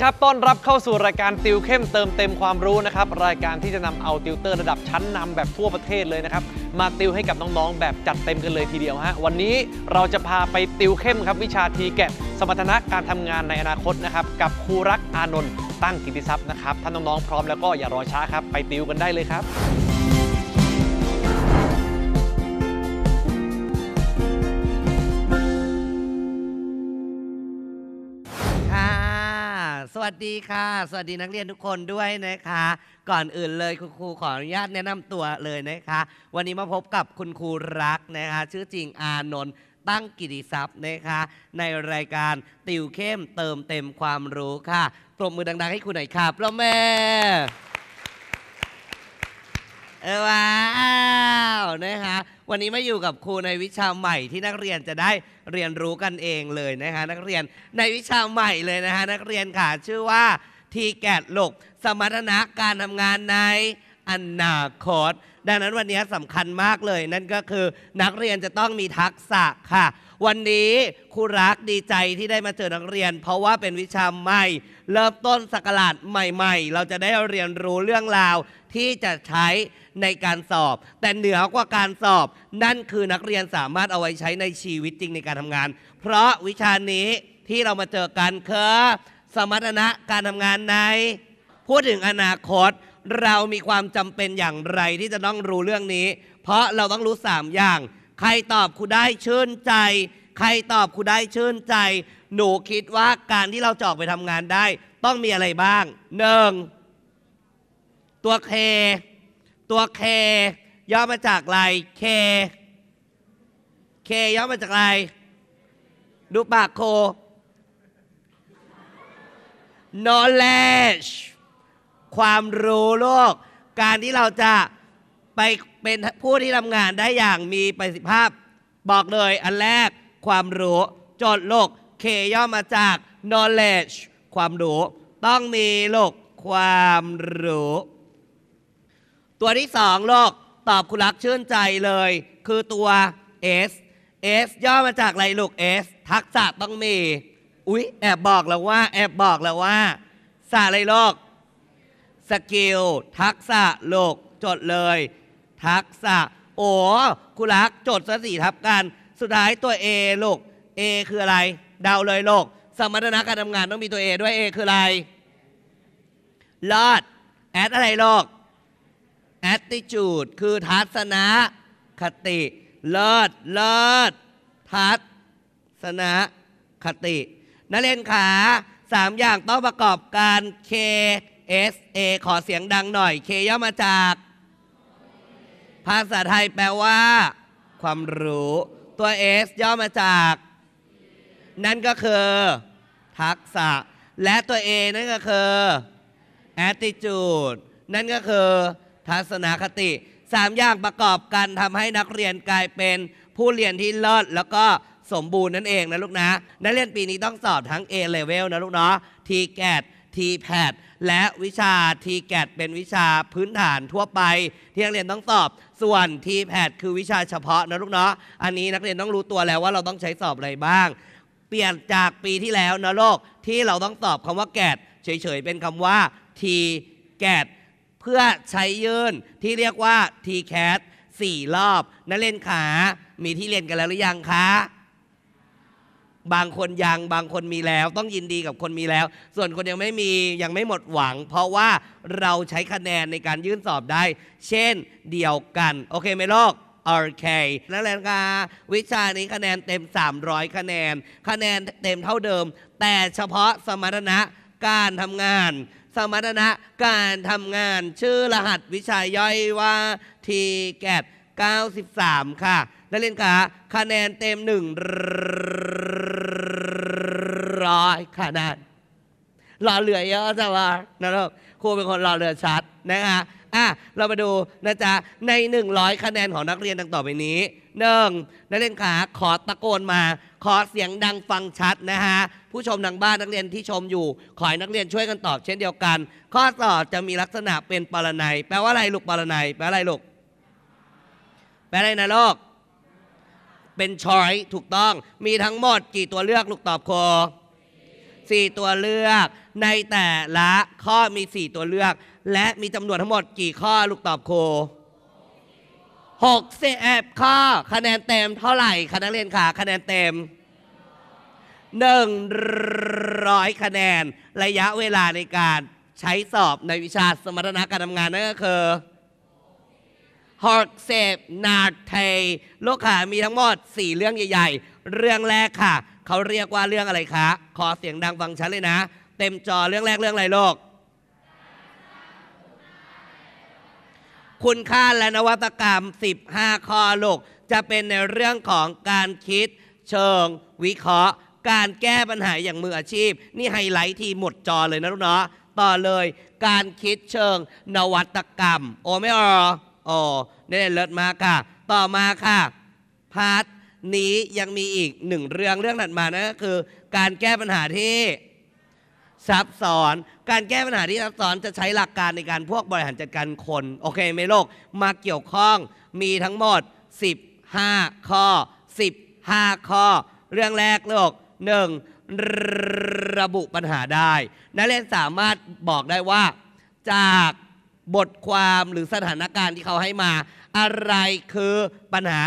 ครับต้อนรับเข้าสู่รายการติวเข้มเติมเต็มความรู้นะครับ รายการที่จะนำเอาติวเตอร์ระดับชั้นนำแบบทั่วประเทศเลยนะครับ มาติวให้กับน้องๆ แบบจัดเต็มกันเลยทีเดียวฮะวันนี้เราจะพาไปติวเข้มครับ วิชาทีแกะสมรรถนะการทำงานในอนาคตนะครับกับครูรักอานนท์ตั้งกิติทรัพย์นะครับท่านน้องๆ พร้อมแล้วก็อย่ารอช้าครับ ไปติวกันได้เลยครับสวัสดีค่ะ สวัสดีนักเรียนทุกคนด้วยนะคะ ก่อนอื่นเลยคุณครูขออนุญาตแนะนำตัวเลยนะคะ วันนี้มาพบกับคุณครูรักนะคะชื่อจริงอานนท์ตั้งกิติทรัพย์นะคะ ในรายการติวเข้มเติมเต็มความรู้ค่ะปรบมือดัง ๆ ให้คุณหน่อยค่ะปรแม่เออว้าวนะคะวันนี้มาอยู่กับครูในวิชาใหม่ที่นักเรียนจะได้เรียนรู้กันเองเลยนะคะนักเรียนในวิชาใหม่เลยนะคะนักเรียนค่ะชื่อว่าทีแกดหลกสมรรถนะการทำงานในอนาคตดังนั้นวันนี้สำคัญมากเลย นั่นก็คือนักเรียนจะต้องมีทักษะค่ะ วันนี้ครูรักดีใจที่ได้มาเจอนักเรียน เพราะว่าเป็นวิชาใหม่ เริ่มต้นสักราชใหม่ ๆ เราจะได้เรียนรู้เรื่องราวที่จะใช้ในการสอบ แต่เหนือกว่าการสอบ นั่นคือนักเรียนสามารถเอาไว้ใช้ในชีวิตจริงในการทำงาน เพราะวิชานี้ที่เรามาเจอกันคือสมรรถนะการทำงานใน พูดถึงอนาคตเรามีความจำเป็นอย่างไรที่จะต้องรู้เรื่องนี้ เพราะเราต้องรู้3อย่าง ใครตอบคุณได้ชื่นใจ ใครตอบคุณได้ชื่นใจ หนูคิดว่าการที่เราจะออกไปทำงานได้ ต้องมีอะไรบ้างหนึ่งตัวเค ตัวเค ย่อมาจากอะไรเค เคย่อมาจากอะไร ดูปากโค knowledge ความรู้โลก การที่เราจะไปเป็นผู้ที่ทำงานได้อย่างมีประสิทธิภาพ บอกเลย อันแรกความรู้ จดโลกเคย่อมาจาก knowledge ความรู้ ต้องมีโลกความรู้ตัวที่สองลูกตอบคุณรักชื่นใจเลย คือตัว S S ย่อมาจากอะไรลูก S ทักษะต้องมี อุ๊ยแอบบอกแล้วว่าแอบบอกแล้วว่าสาอะไรลูกสกิลทักษะลูกจดเลย ทักษะ โอ้คุณรักจดสี่ทับกัน สุดท้ายตัว A ลูก A คืออะไรเดาเลยลูกสมรรถนะการทำงานต้องมีตัว A ด้วย A คืออะไรลอดแอดอะไรลูก attitude คือทัศนะคติ เลิศเลิศทัศนะคตินักเรียนขาสามอย่างต้องประกอบการ K S A ขอเสียงดังหน่อย K ย่อมาจาก ภาษาไทยแปลว่า ความรู้ตัว S ย่อมาจาก นั่นก็คือ ทักษะ และตัว A นั่นก็คือ attitude นั่นก็คือทัศนคติสามอย่างประกอบกันทำให้นักเรียนกลายเป็นผู้เรียนที่เลิศแล้วก็สมบูรณ์นั่นเองนะลูกนะนักเรียนปีนี้ต้องสอบทั้ง A level นะลูกเนาะ t g a t t แพดและวิชา t g a t เป็นวิชาพื้นฐานทั่วไปที่นักเรียนต้องสอบส่วน t แพดคือวิชาเฉพาะนะลูกเนาะอันนี้นักเรียนต้องรู้ตัวแล้วว่าเราต้องใช้สอบอะไรบ้าง เปลี่ยนจากปีที่แล้วนะโลกที่เราต้องสอบคำว่าแกดเฉยๆเป็นคำว่า t แกดเพื่อใช้ยื่นที่เรียกว่า TCAT สี่รอบนักเรียนขามีที่เรียนกันแล้วหรือยังคะ บางคนยัง บางคนมีแล้วต้องยินดีกับคนมีแล้ว ส่วนคนยังไม่มียังไม่หมดหวัง เพราะว่าเราใช้คะแนนในการยื่นสอบได้ เช่นเดียวกันโอเคไหมลูกโอเคนักเรียนคะวิชานี้คะแนนเต็ม 300 คะแนน คะแนนเต็มเท่าเดิม แต่เฉพาะสมรรถนะการทำงานสมรรถนะ การทำงานชื่อรหัสวิชาย่อยว่าทีแกด93 ค่ะ นักเรียนคะคะแนนเต็ม1อยคะแนน่อเหลือเยอะจังวะนะครับครูเป็นคนล่อเหลือชัดนะคะอ่ะเรามาดูนะจ๊ะ ใน100คะแนนของนักเรียนดังต่อไปนี้หนึ่งนักเรียนขาขอตะโกนมาขอเสียงดังฟังชัดนะฮะผู้ชมทางบ้านนักเรียนที่ชมอยู่ ขอให้นักเรียนช่วยกันตอบ เช่นเดียวกัน ข้อสอบจะมีลักษณะเป็นปรนัยแปลว่าอะไรลูกปรนัยแปลอะไรลูกแปลอะไรนะลูกเป็นช้อยถูกต้องมีทั้งหมดกี่ตัวเลือกลูกตอบโคสี่ตัวเลือกในแต่ละข้อมีสี่ตัวเลือก และมีจำนวนทั้งหมดกี่ข้อลูกตอบโคหกสิบแอบข้อคะแนนเต็มเท่าไหร่คะนักเรียนค่ะคะแนนเต็มหนึ่งร้อยคะแนนระยะเวลาในการใช้สอบในวิชาสมรรถนะการทำงานนั่นก็คือหกเสบนาเทลูกค่ะมีทั้งหมดสี่เรื่องใหญ่ ๆ เรื่องแรกค่ะเขาเรียกว่าเรื่องอะไรคะขอเสียงดังฟังชัดเลยนะ เต็มจอเรื่องแรกเรื่องอะไรโลกคุณค่าและนวัตกรรม 15ข้อลลกจะเป็นในเรื่องของการคิดเชิงวิเคราะห์ การแก้ปัญหาอย่างมืออาชีพ นี่ไฮไลท์ที่หมดจอเลยนะลูกเนาะต่อเลย การคิดเชิงนวัตกรรม โอไม่ออโอ้เนี่ยเลิศมากค่ะ ต่อมาค่ะพาร์ทนี้ยังมีอีกหนึ่งเรื่องเรื่องถัดมานะก็คือการแก้ปัญหาที่ซับซ้อน การแก้ปัญหาที่ซับซ้อน จะใช้หลักการในการพวกบริหารจัดการคน โอเคไหมโลกมาเกี่ยวข้องมีทั้งหมด 15 ข้อ 15 ข้อ เรื่องแรกโลก 1. ระบุปัญหาได้ นักเรียนสามารถบอกได้ว่า จากบทความหรือสถานการณ์ที่เขาให้มา อะไรคือปัญหา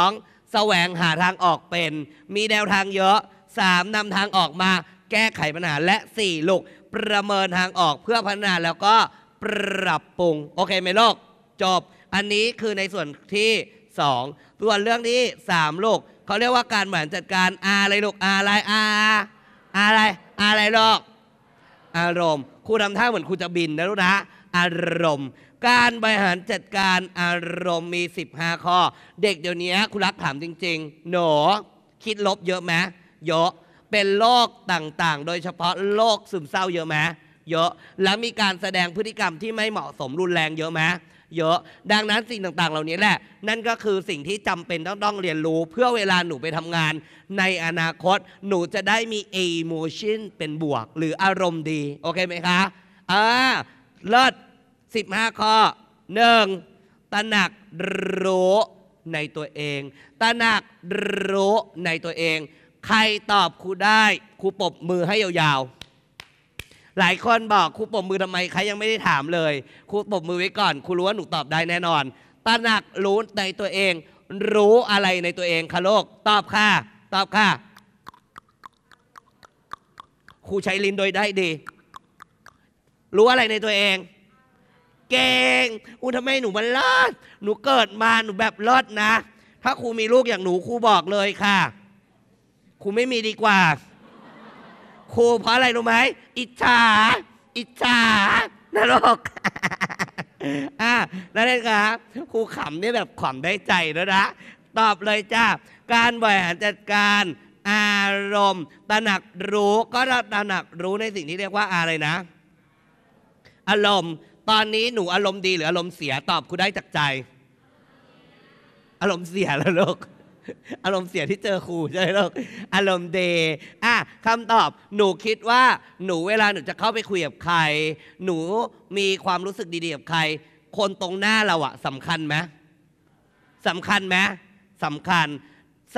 2. แสวงหาทางออกเป็น มีแนวทางเยอะ 3. นำทางออกมาแก้ไขปัญหาและ 4ลูกประเมินทางออกเพื่อพัฒนาแล้วก็ปรับปรุง โอเคไหมลูกจบ อันนี้คือในส่วนที่2ส่วนเรื่องที่3ลูกเขาเรียกว่าการบริหารจัดการอะไรลูกอะไรอาอะไรอะไรลูกอารมณ์ครูทำท่าเหมือนครูจะบินนะลูกนะ อารมณ์ การบริหารจัดการอารมณ์มี 15 ข้อ เด็กเดี๋ยวนี้ครูรักถามจริง ๆ หนอคิดลบเยอะไหมเยอะเป็นโรคต่างๆ โดยเฉพาะโรคซึมเศร้าเยอะไหมเยอะ แล้วมีการแสดงพฤติกรรมที่ไม่เหมาะสมรุนแรงเยอะไหมเยอะ ดังนั้นสิ่งต่างๆ เหล่านี้แหละ นั่นก็คือสิ่งที่จำเป็นต้องต้องเรียนรู้เพื่อเวลาหนูไปทำงานในอนาคตหนูจะได้มีเอโมชันเป็นบวกหรืออารมณ์ดี โอเคไหมคะ อ่าเลิศ 15 ข้อ 1. ตระหนักรู้ในตัวเอง ตระหนักรู้ในตัวเองใครตอบครูได้ครูปบมือให้ยาวๆ หลายคนบอกครูปบมือทำไมใครยังไม่ได้ถามเลยครูปบมือไว้ก่อนครูรู้ว่าหนูตอบได้แน่นอนตระหนักรู้ในตัวเอง รู้อะไรในตัวเองคะโลก ตอบค่ะ ตอบค่ะครูใช้ลิ้นโดยได้ดี รู้อะไรในตัวเองเก่งอุทำไมหนูมันรอด หนูเกิดมาหนูแบบรอดนะ ถ้าครูมีลูกอย่างหนูครูบอกเลยค่ะรูไม่มีดีกว่า ครูเพราะอะไรรู้ไหมอิจฉาอิจฉานรกอ่าแล้วนะครับ ครูขำนี่แบบขำได้ใจแล้วนะตอบเลยจ้าการบริหารจัดการ อารมณ์ตระหนักรู้ก็ตระหนักรู้ในสิ่งที่เรียกว่าอะไรนะอารมณ์ตอนนี้หนูอารมณ์ดี หรืออารมณ์เสีย ตอบคุณได้จากใจ อารมณ์เสียแล้วลูกอารมณ์เสียที่เจอครูใช่ไหมลูกอารมณ์เดย์อ่ะคำตอบหนูคิดว่าหนูเวลาหนูจะเข้าไปคุยกับใครหนูมีความรู้สึกดีๆกับใคร คนตรงหน้าเราอะสำคัญไหมสำคัญไหมสำคัญ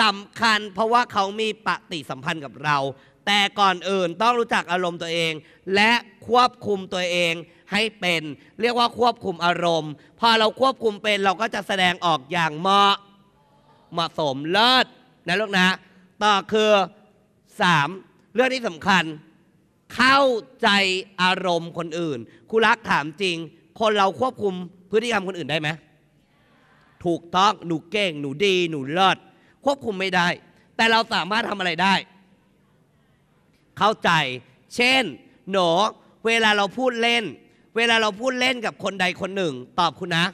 สำคัญเพราะว่าเขามีปฏิสัมพันธ์กับเรา แต่ก่อนอื่นต้องรู้จักอารมณ์ตัวเอง และควบคุมตัวเองให้เป็น เรียกว่าควบคุมอารมณ์ พอเราควบคุมเป็นเราก็จะแสดงออกอย่างเหมาะหมาะสมเลิศนะลูกนะ ต่อคือสามเรื่องที่สำคัญ เข้าใจอารมณ์คนอื่น คุณรักถามจริง คนเราควบคุมพฤติกรรมคนอื่นได้ไหมถูกต้องหนูเก่งหนูดีหนูเลิศควบคุมไม่ได้ แต่เราสามารถทำอะไรได้ เข้าใจ เช่น หนอเวลาเราพูดเล่น เวลาเราพูดเล่นกับคนใดคนหนึ่ง ตอบคุณนะ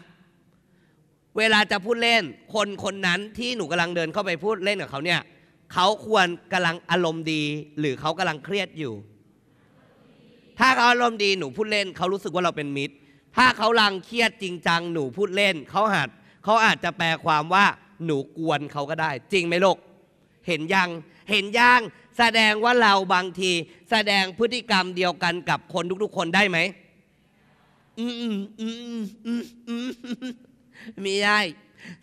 เวลาจะพูดเล่น คนคนนั้นที่หนูกำลังเดินเข้าไปพูดเล่นกับเขา เนี่ย เขาควรกำลังอารมณ์ดี หรือเขากำลังเครียดอยู่ ถ้าเขาอารมณ์ดีหนูพูดเล่น เขารู้สึกว่าเราเป็นมิตร ถ้าเขาลังเครียดจริงจังหนูพูดเล่น เขาหัดเขาอาจจะแปลความว่า หนูกวนเขาก็ได้ จริงไหมลูกเห็นยังเห็นยังแสดงว่าเราบางที แสดงพฤติกรรมเดียวกันกับคนทุกๆ คนได้ไหมอืมอืมอืมอืมม่ได้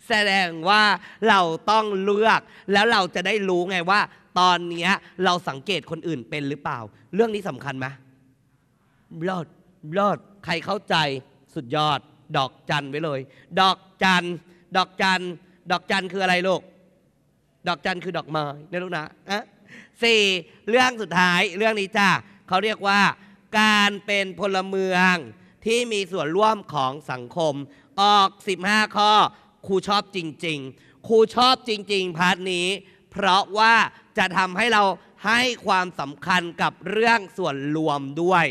แสดงว่าเราต้องเลือก แล้วเราจะได้รู้ไงว่าตอนนี้เราสังเกตคนอื่นเป็นหรือเปล่า เรื่องนี้สำคัญไหมยอดยอดใครเข้าใจสุดยอด ดอกจันไว้เลย ดอกจันดอกจันดอกจันคืออะไรลูก ดอกจันคือดอกไม้นะลูกนะอะสี่เรื่องสุดท้ายเรื่องนี้จ้าเขาเรียกว่า การเป็นพลเมืองที่มีส่วนร่วมของสังคมออก 15 ข้อ ครูชอบจริง ๆครูชอบจริงๆพาร์ทนี้ เพราะว่าจะทำให้เราให้ความสำคัญกับเรื่องส่วนรวมด้วย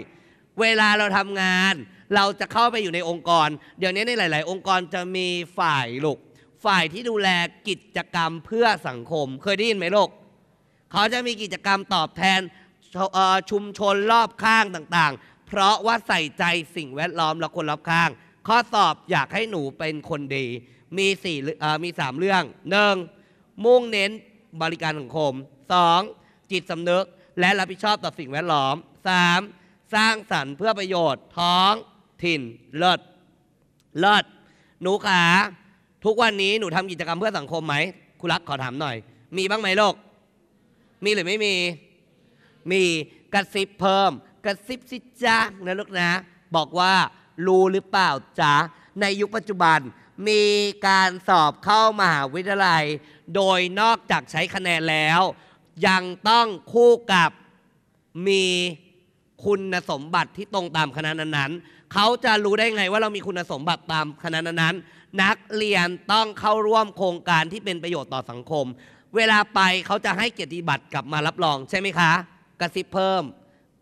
เวลาเราทำงาน เราจะเข้าไปอยู่ในองค์กร เดี๋ยวนี้ในหลาย ๆ องค์กรจะมีฝ่ายลูกฝ่ายที่ดูแลกิจกรรมเพื่อสังคม เคยได้ยินไหมลูกเขาจะมีกิจกรรมตอบแทนชุมชนรอบข้างต่างๆ เพราะว่าใส่ใจสิ่งแวดล้อมและคนรอบข้างข้อสอบอยากให้หนูเป็นคนดี มีสี่มีสามเรื่องหนึ่งมุ่งเน้นบริการสังคมสองจิตสำนึก และรับผิดชอบต่อสิ่งแวดล้อมสามสร้างสรรค์เพื่อประโยชน์ ท้อง ถิ่น เลิศเลิศหนูขา ทุกวันนี้หนูทำกิจกรรมเพื่อสังคมไหม คุณรักขอถามหน่อยมีบ้างไหมโลก มีหรือไม่มี มีกระซิบเพิ่ม กระซิบสิจ้านะลูกนะ บอกว่ารู้หรือเปล่าจ๊ะในยุคปัจจุบันมีการสอบเข้ามหาวิทยาลัย โดยนอกจากใช้คะแนนแล้ว ยังต้องคู่กับมีคุณสมบัติที่ตรงตามคณะนั้นๆ เขาจะรู้ได้ไงว่าเรามีคุณสมบัติตามคณะนั้นๆนักเรียนต้องเข้าร่วมโครงการที่เป็นประโยชน์ต่อสังคม เวลาไปเขาจะให้เกียรติบัตรกลับมารับรอง ใช่ไหมคะ กระซิบเพิ่ม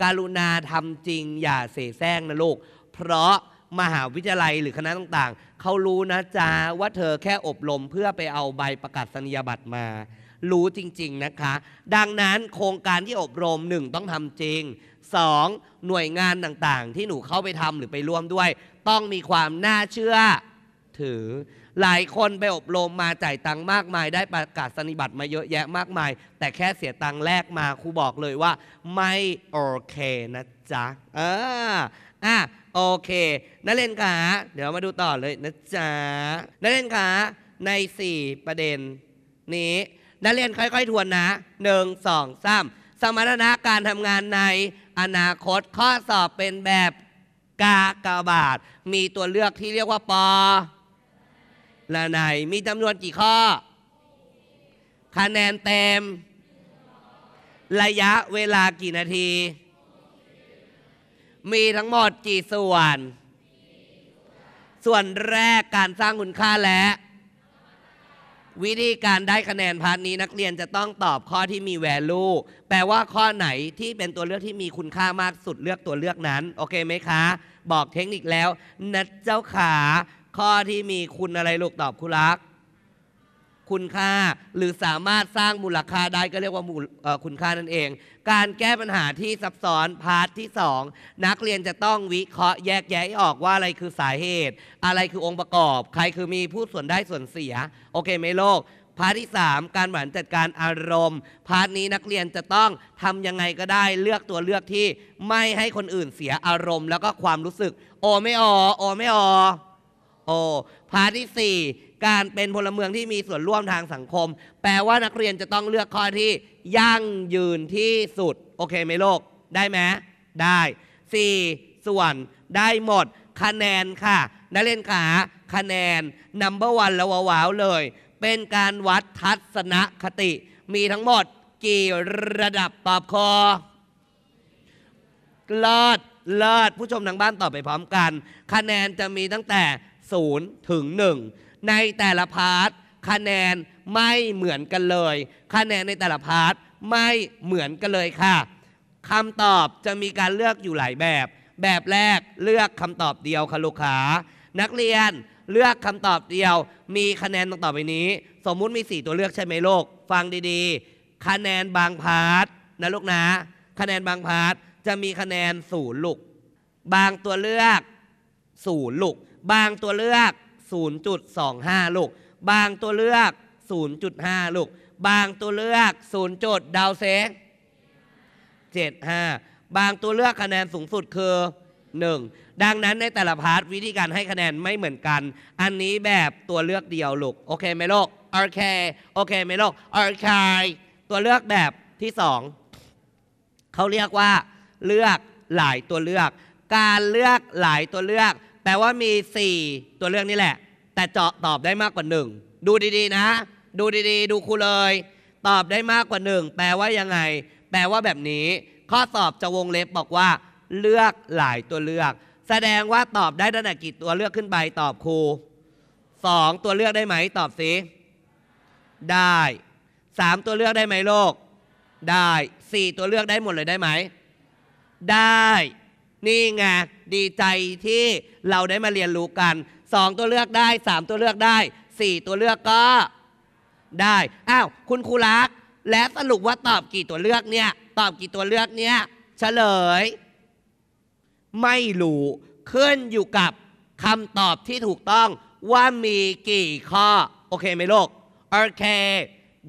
การุณาทำจริงอย่าเสแสร้งนะลูกเพราะมหาวิทยาลัยหรือคณะต่างๆ เขารู้นะจ๊ะ ว่าเธอแค่อบรมเพื่อไปเอาใบประกาศนียบัตรมา รู้จริง ๆนะคะ ดังนั้นโครงการที่อบรมหนึ่งต้องทำจริง 2. หน่วยงานต่างๆ ที่หนูเข้าไปทำหรือไปร่วมด้วย ต้องมีความน่าเชื่อ ถือ หลายคนไปอบรมมาจ่ายตังค์มากมาย ได้ประกาศนียบัตรมาเยอะแยะมากมาย แต่แค่เสียตังค์แรกมาครูบอกเลยว่า ไม่โอเค นะจ๊ะอ่าอ่ะโอเคนักเรียนขาเดี๋ยวมาดูต่อเลยนะจ๊ะนักเรียนขาใน 4 ประเด็นนี้นักเรียนค่อยๆทวนนะหนึ่งสองสามสมรรถนะการทำงานในอนาคตข้อสอบเป็นแบบกากบาท มีตัวเลือกที่เรียกว่า ปอละไหน มีจำนวนกี่ข้อ คะแนนเต็มระยะเวลากี่นาทีมีทั้งหมดกี่ส่วน ส่วนแรกการสร้างคุณค่าและ วิธีการได้คะแนนพาร์ทนี้นักเรียนจะต้องตอบข้อที่มี value แปลว่าข้อไหนที่เป็นตัวเลือกที่มีคุณค่ามากสุดเลือกตัวเลือกนั้น โอเคไหมคะ บอกเทคนิคแล้วนัดเจ้าขา ข้อที่มีคุณอะไรลูกตอบคุณรักคุณค่าหรือสามารถสร้างมูลค่าได้ก็เรียกว่ามูลคุณค่านั่นเอง การแก้ปัญหาที่ซับซ้อนพาร์ทที่ 2 นักเรียนจะต้องวิเคราะห์แยกแยะออกว่าอะไรคือสาเหตุ อะไรคือองค์ประกอบ ใครคือมีผู้ส่วนได้ส่วนเสียโอเคไหมโลกพาร์ทที่ 3การบริหารจัดการอารมณ์ พาร์ทนี้นักเรียนจะต้องทํำยังไงก็ได้เลือกตัวเลือกที่ไม่ให้คนอื่นเสียอารมณ์แล้วก็ความรู้สึกโอไม่ออโอไม่ออโทพาร์ทที่ 4 การเป็นพลเมืองที่มีส่วนร่วมทางสังคม แปลว่านักเรียนจะต้องเลือกข้อที่ยั่งยืนที่สุด โอเคไหมโลก ได้ไหม ได้ 4 ส่วน ได้หมด คะแนนค่ะนักเรียนขา คะแนนนัมเบอร์วันละวาวเลย เป็นการวัดทัศนคติ มีทั้งหมด กี่ระดับตอบคอเลิศเลิศผู้ชมทางบ้านตอบไปพร้อมกัน คะแนนจะมีตั้งแต่0ถึง1ในแต่ละพาร์ทคะแนนไม่เหมือนกันเลย คะแนนในแต่ละพาร์ทไม่เหมือนกันเลยค่ะคำตอบจะมีการเลือกอยู่หลายแบบ แบบแรกเลือกคำตอบเดียวค่ะลูกค้านักเรียนเลือกคำตอบเดียว มีคะแนนต่อไปนี้ สมมุติมี4ตัวเลือกใช่ไหมลูก ฟังดีๆ คะแนนบางพาร์ทนะลูกนะ คะแนนบางพาร์ทจะมีคะแนนศูนย์ลูกบางตัวเลือกศูนย์ลูกบางตัวเลือก 0.25ลูก บางตัวเลือก 0.5ลูก บางตัวเลือก0จุดดาวเซง75 บางตัวเลือกคะแนนสูงสุดคือ 1 ดังนั้นในแต่ละพาร์ทวิธีการให้คะแนนไม่เหมือนกัน อันนี้แบบตัวเลือกเดียวลูก โอเคไหมลูก โอเค โอเคไหมลูกโอเคตัวเลือกแบบที่ 2 เขาเรียกว่า เลือกหลายตัวเลือก การเลือกหลายตัวเลือกแปลว่ามี 4 ตัวเลือกนี่แหละ แต่เจาะตอบได้มากกว่า 1 ดูดีๆ นะ ดูดีๆ ดูครูเลย ตอบได้มากกว่า 1 แปลว่ายังไง แปลว่าแบบนี้ ข้อสอบจะวงเล็บบอกว่า เลือกหลายตัวเลือก แสดงว่าตอบได้ตั้งแต่กี่ตัวเลือกขึ้นไปตอบครูสองตัวเลือกได้ไหม ตอบสิได้สามตัวเลือกได้ไหมโลกได้สี่ตัวเลือกได้หมดเลยได้ไหมได้นี่ไงดีใจที่เราได้มาเรียนรู้กัน2ตัวเลือกได้3ตัวเลือกได้4ตัวเลือกก็ ได้อ้าวคุณครูรัก และสรุปว่าตอบกี่ตัวเลือกเนี่ย ตอบกี่ตัวเลือกเนี่ย เฉลย ไม่รู้ขึ้นอยู่กับคำตอบที่ถูกต้องว่ามีกี่ข้อ โอเคไหมลูกโอเค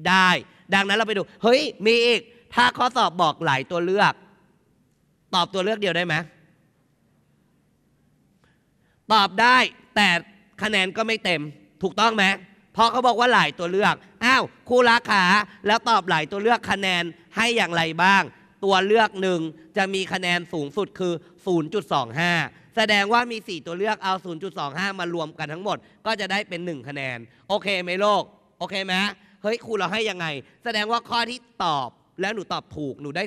ได้ ดังนั้นเราไปดู เฮ้ยมีอีก ถ้าข้อสอบบอกหลายตัวเลือก ตอบตัวเลือกเดียวได้ไหมตอบได้แต่คะแนนก็ไม่เต็มถูกต้องไหมเพราะเขาบอกว่า หลายตัวเลือกอ้าวครูรักขาแล้วตอบหลายตัวเลือกคะแนนให้อย่างไรบ้าง ตัวเลือกหนึ่งจะมีคะแนนสูงสุดคือ 0.25 แสดงว่ามี 4 ตัวเลือกเอา 0.25 มารวมกันทั้งหมด ก็จะได้เป็น 1 คะแนน โอเคไหมโลกโอเคไหมเฮ้ยครูเราให้ยังไง แสดงว่าข้อที่ตอบ แล้วหนูตอบถูกหนูได้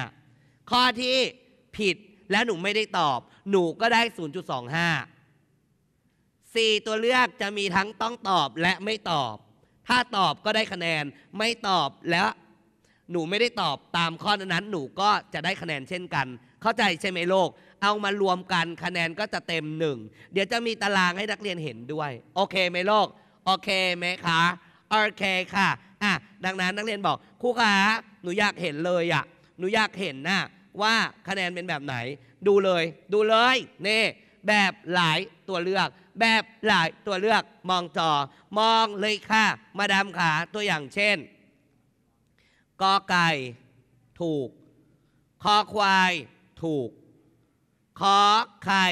0.25 ข้อที่ผิดแล้วหนูไม่ได้ตอบ หนูก็ได้ 0.25 4ตัวเลือกจะมีทั้งต้องตอบและไม่ตอบ ถ้าตอบก็ได้คะแนน ไม่ตอบแล้ว หนูไม่ได้ตอบตามข้อนั้น หนูก็จะได้คะแนนเช่นกัน เข้าใจใช่ไหมโลก เอามารวมกันคะแนนก็จะเต็มหนึ่งเดี๋ยวจะมีตารางให้นักเรียนเห็นด้วย โอเคไหมโลก โอเคไหมคะโอเคค่ะอ่ะ ดังนั้นนักเรียนบอกครูคะหนูอยากเห็นเลยอ่ะหนูอยากเห็นนะว่าคะแนนเป็นแบบไหน ดูเลย ดูเลย นี่ แบบหลายตัวเลือกแบบหลายตัวเลือกมองจอมองเลยค่ะ มาดามขาตัวอย่างเช่นกอไก่ ถูกคอควายถูกคอไข่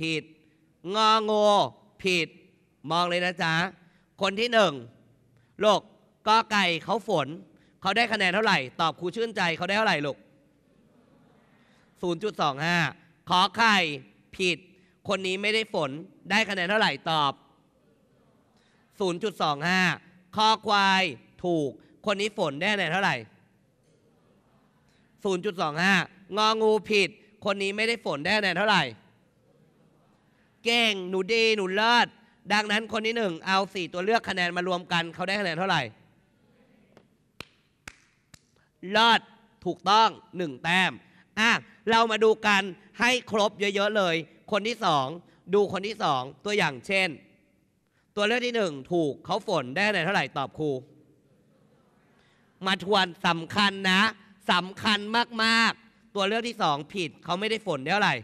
ผิดงอโงผิด มองเลยนะจ๊ะ คนที่หนึ่งลูกกอไก่เขาฝน เขาได้คะแนนเท่าไหร่ ตอบครูชื่นใจเขาได้เท่าไหร่ลูก 0.25ขอไข่ผิดคนนี้ไม่ได้ฝนได้คะแนนเท่าไหร่ตอบ 0.25คอควายถูก คนนี้ฝนได้คะแนนเท่าไหร่ 0.25งองูผิด คนนี้ไม่ได้ฝนได้คะแนนเท่าไหร่เก่งหนูดีหนูเลิศดังนั้นคนที่หนึ่ง เอาสี่ตัวเลือกคะแนนมารวมกันเขาได้คะแนนเท่าไหร่ เลิศถูกต้องหนึ่งแต้ม อ่ะ เรามาดูกันให้ครบเยอะๆเลยคนที่สองดูคนที่สองตัวอย่างเช่น ตัวเลือกที่หนึ่งถูกเขาฝนได้ในเท่าไหร่ตอบครู มาทวนสำคัญนะสำคัญมาก ๆ ตัวเลือกที่สองผิดเขาไม่ได้ฝนได้เท่าไหร่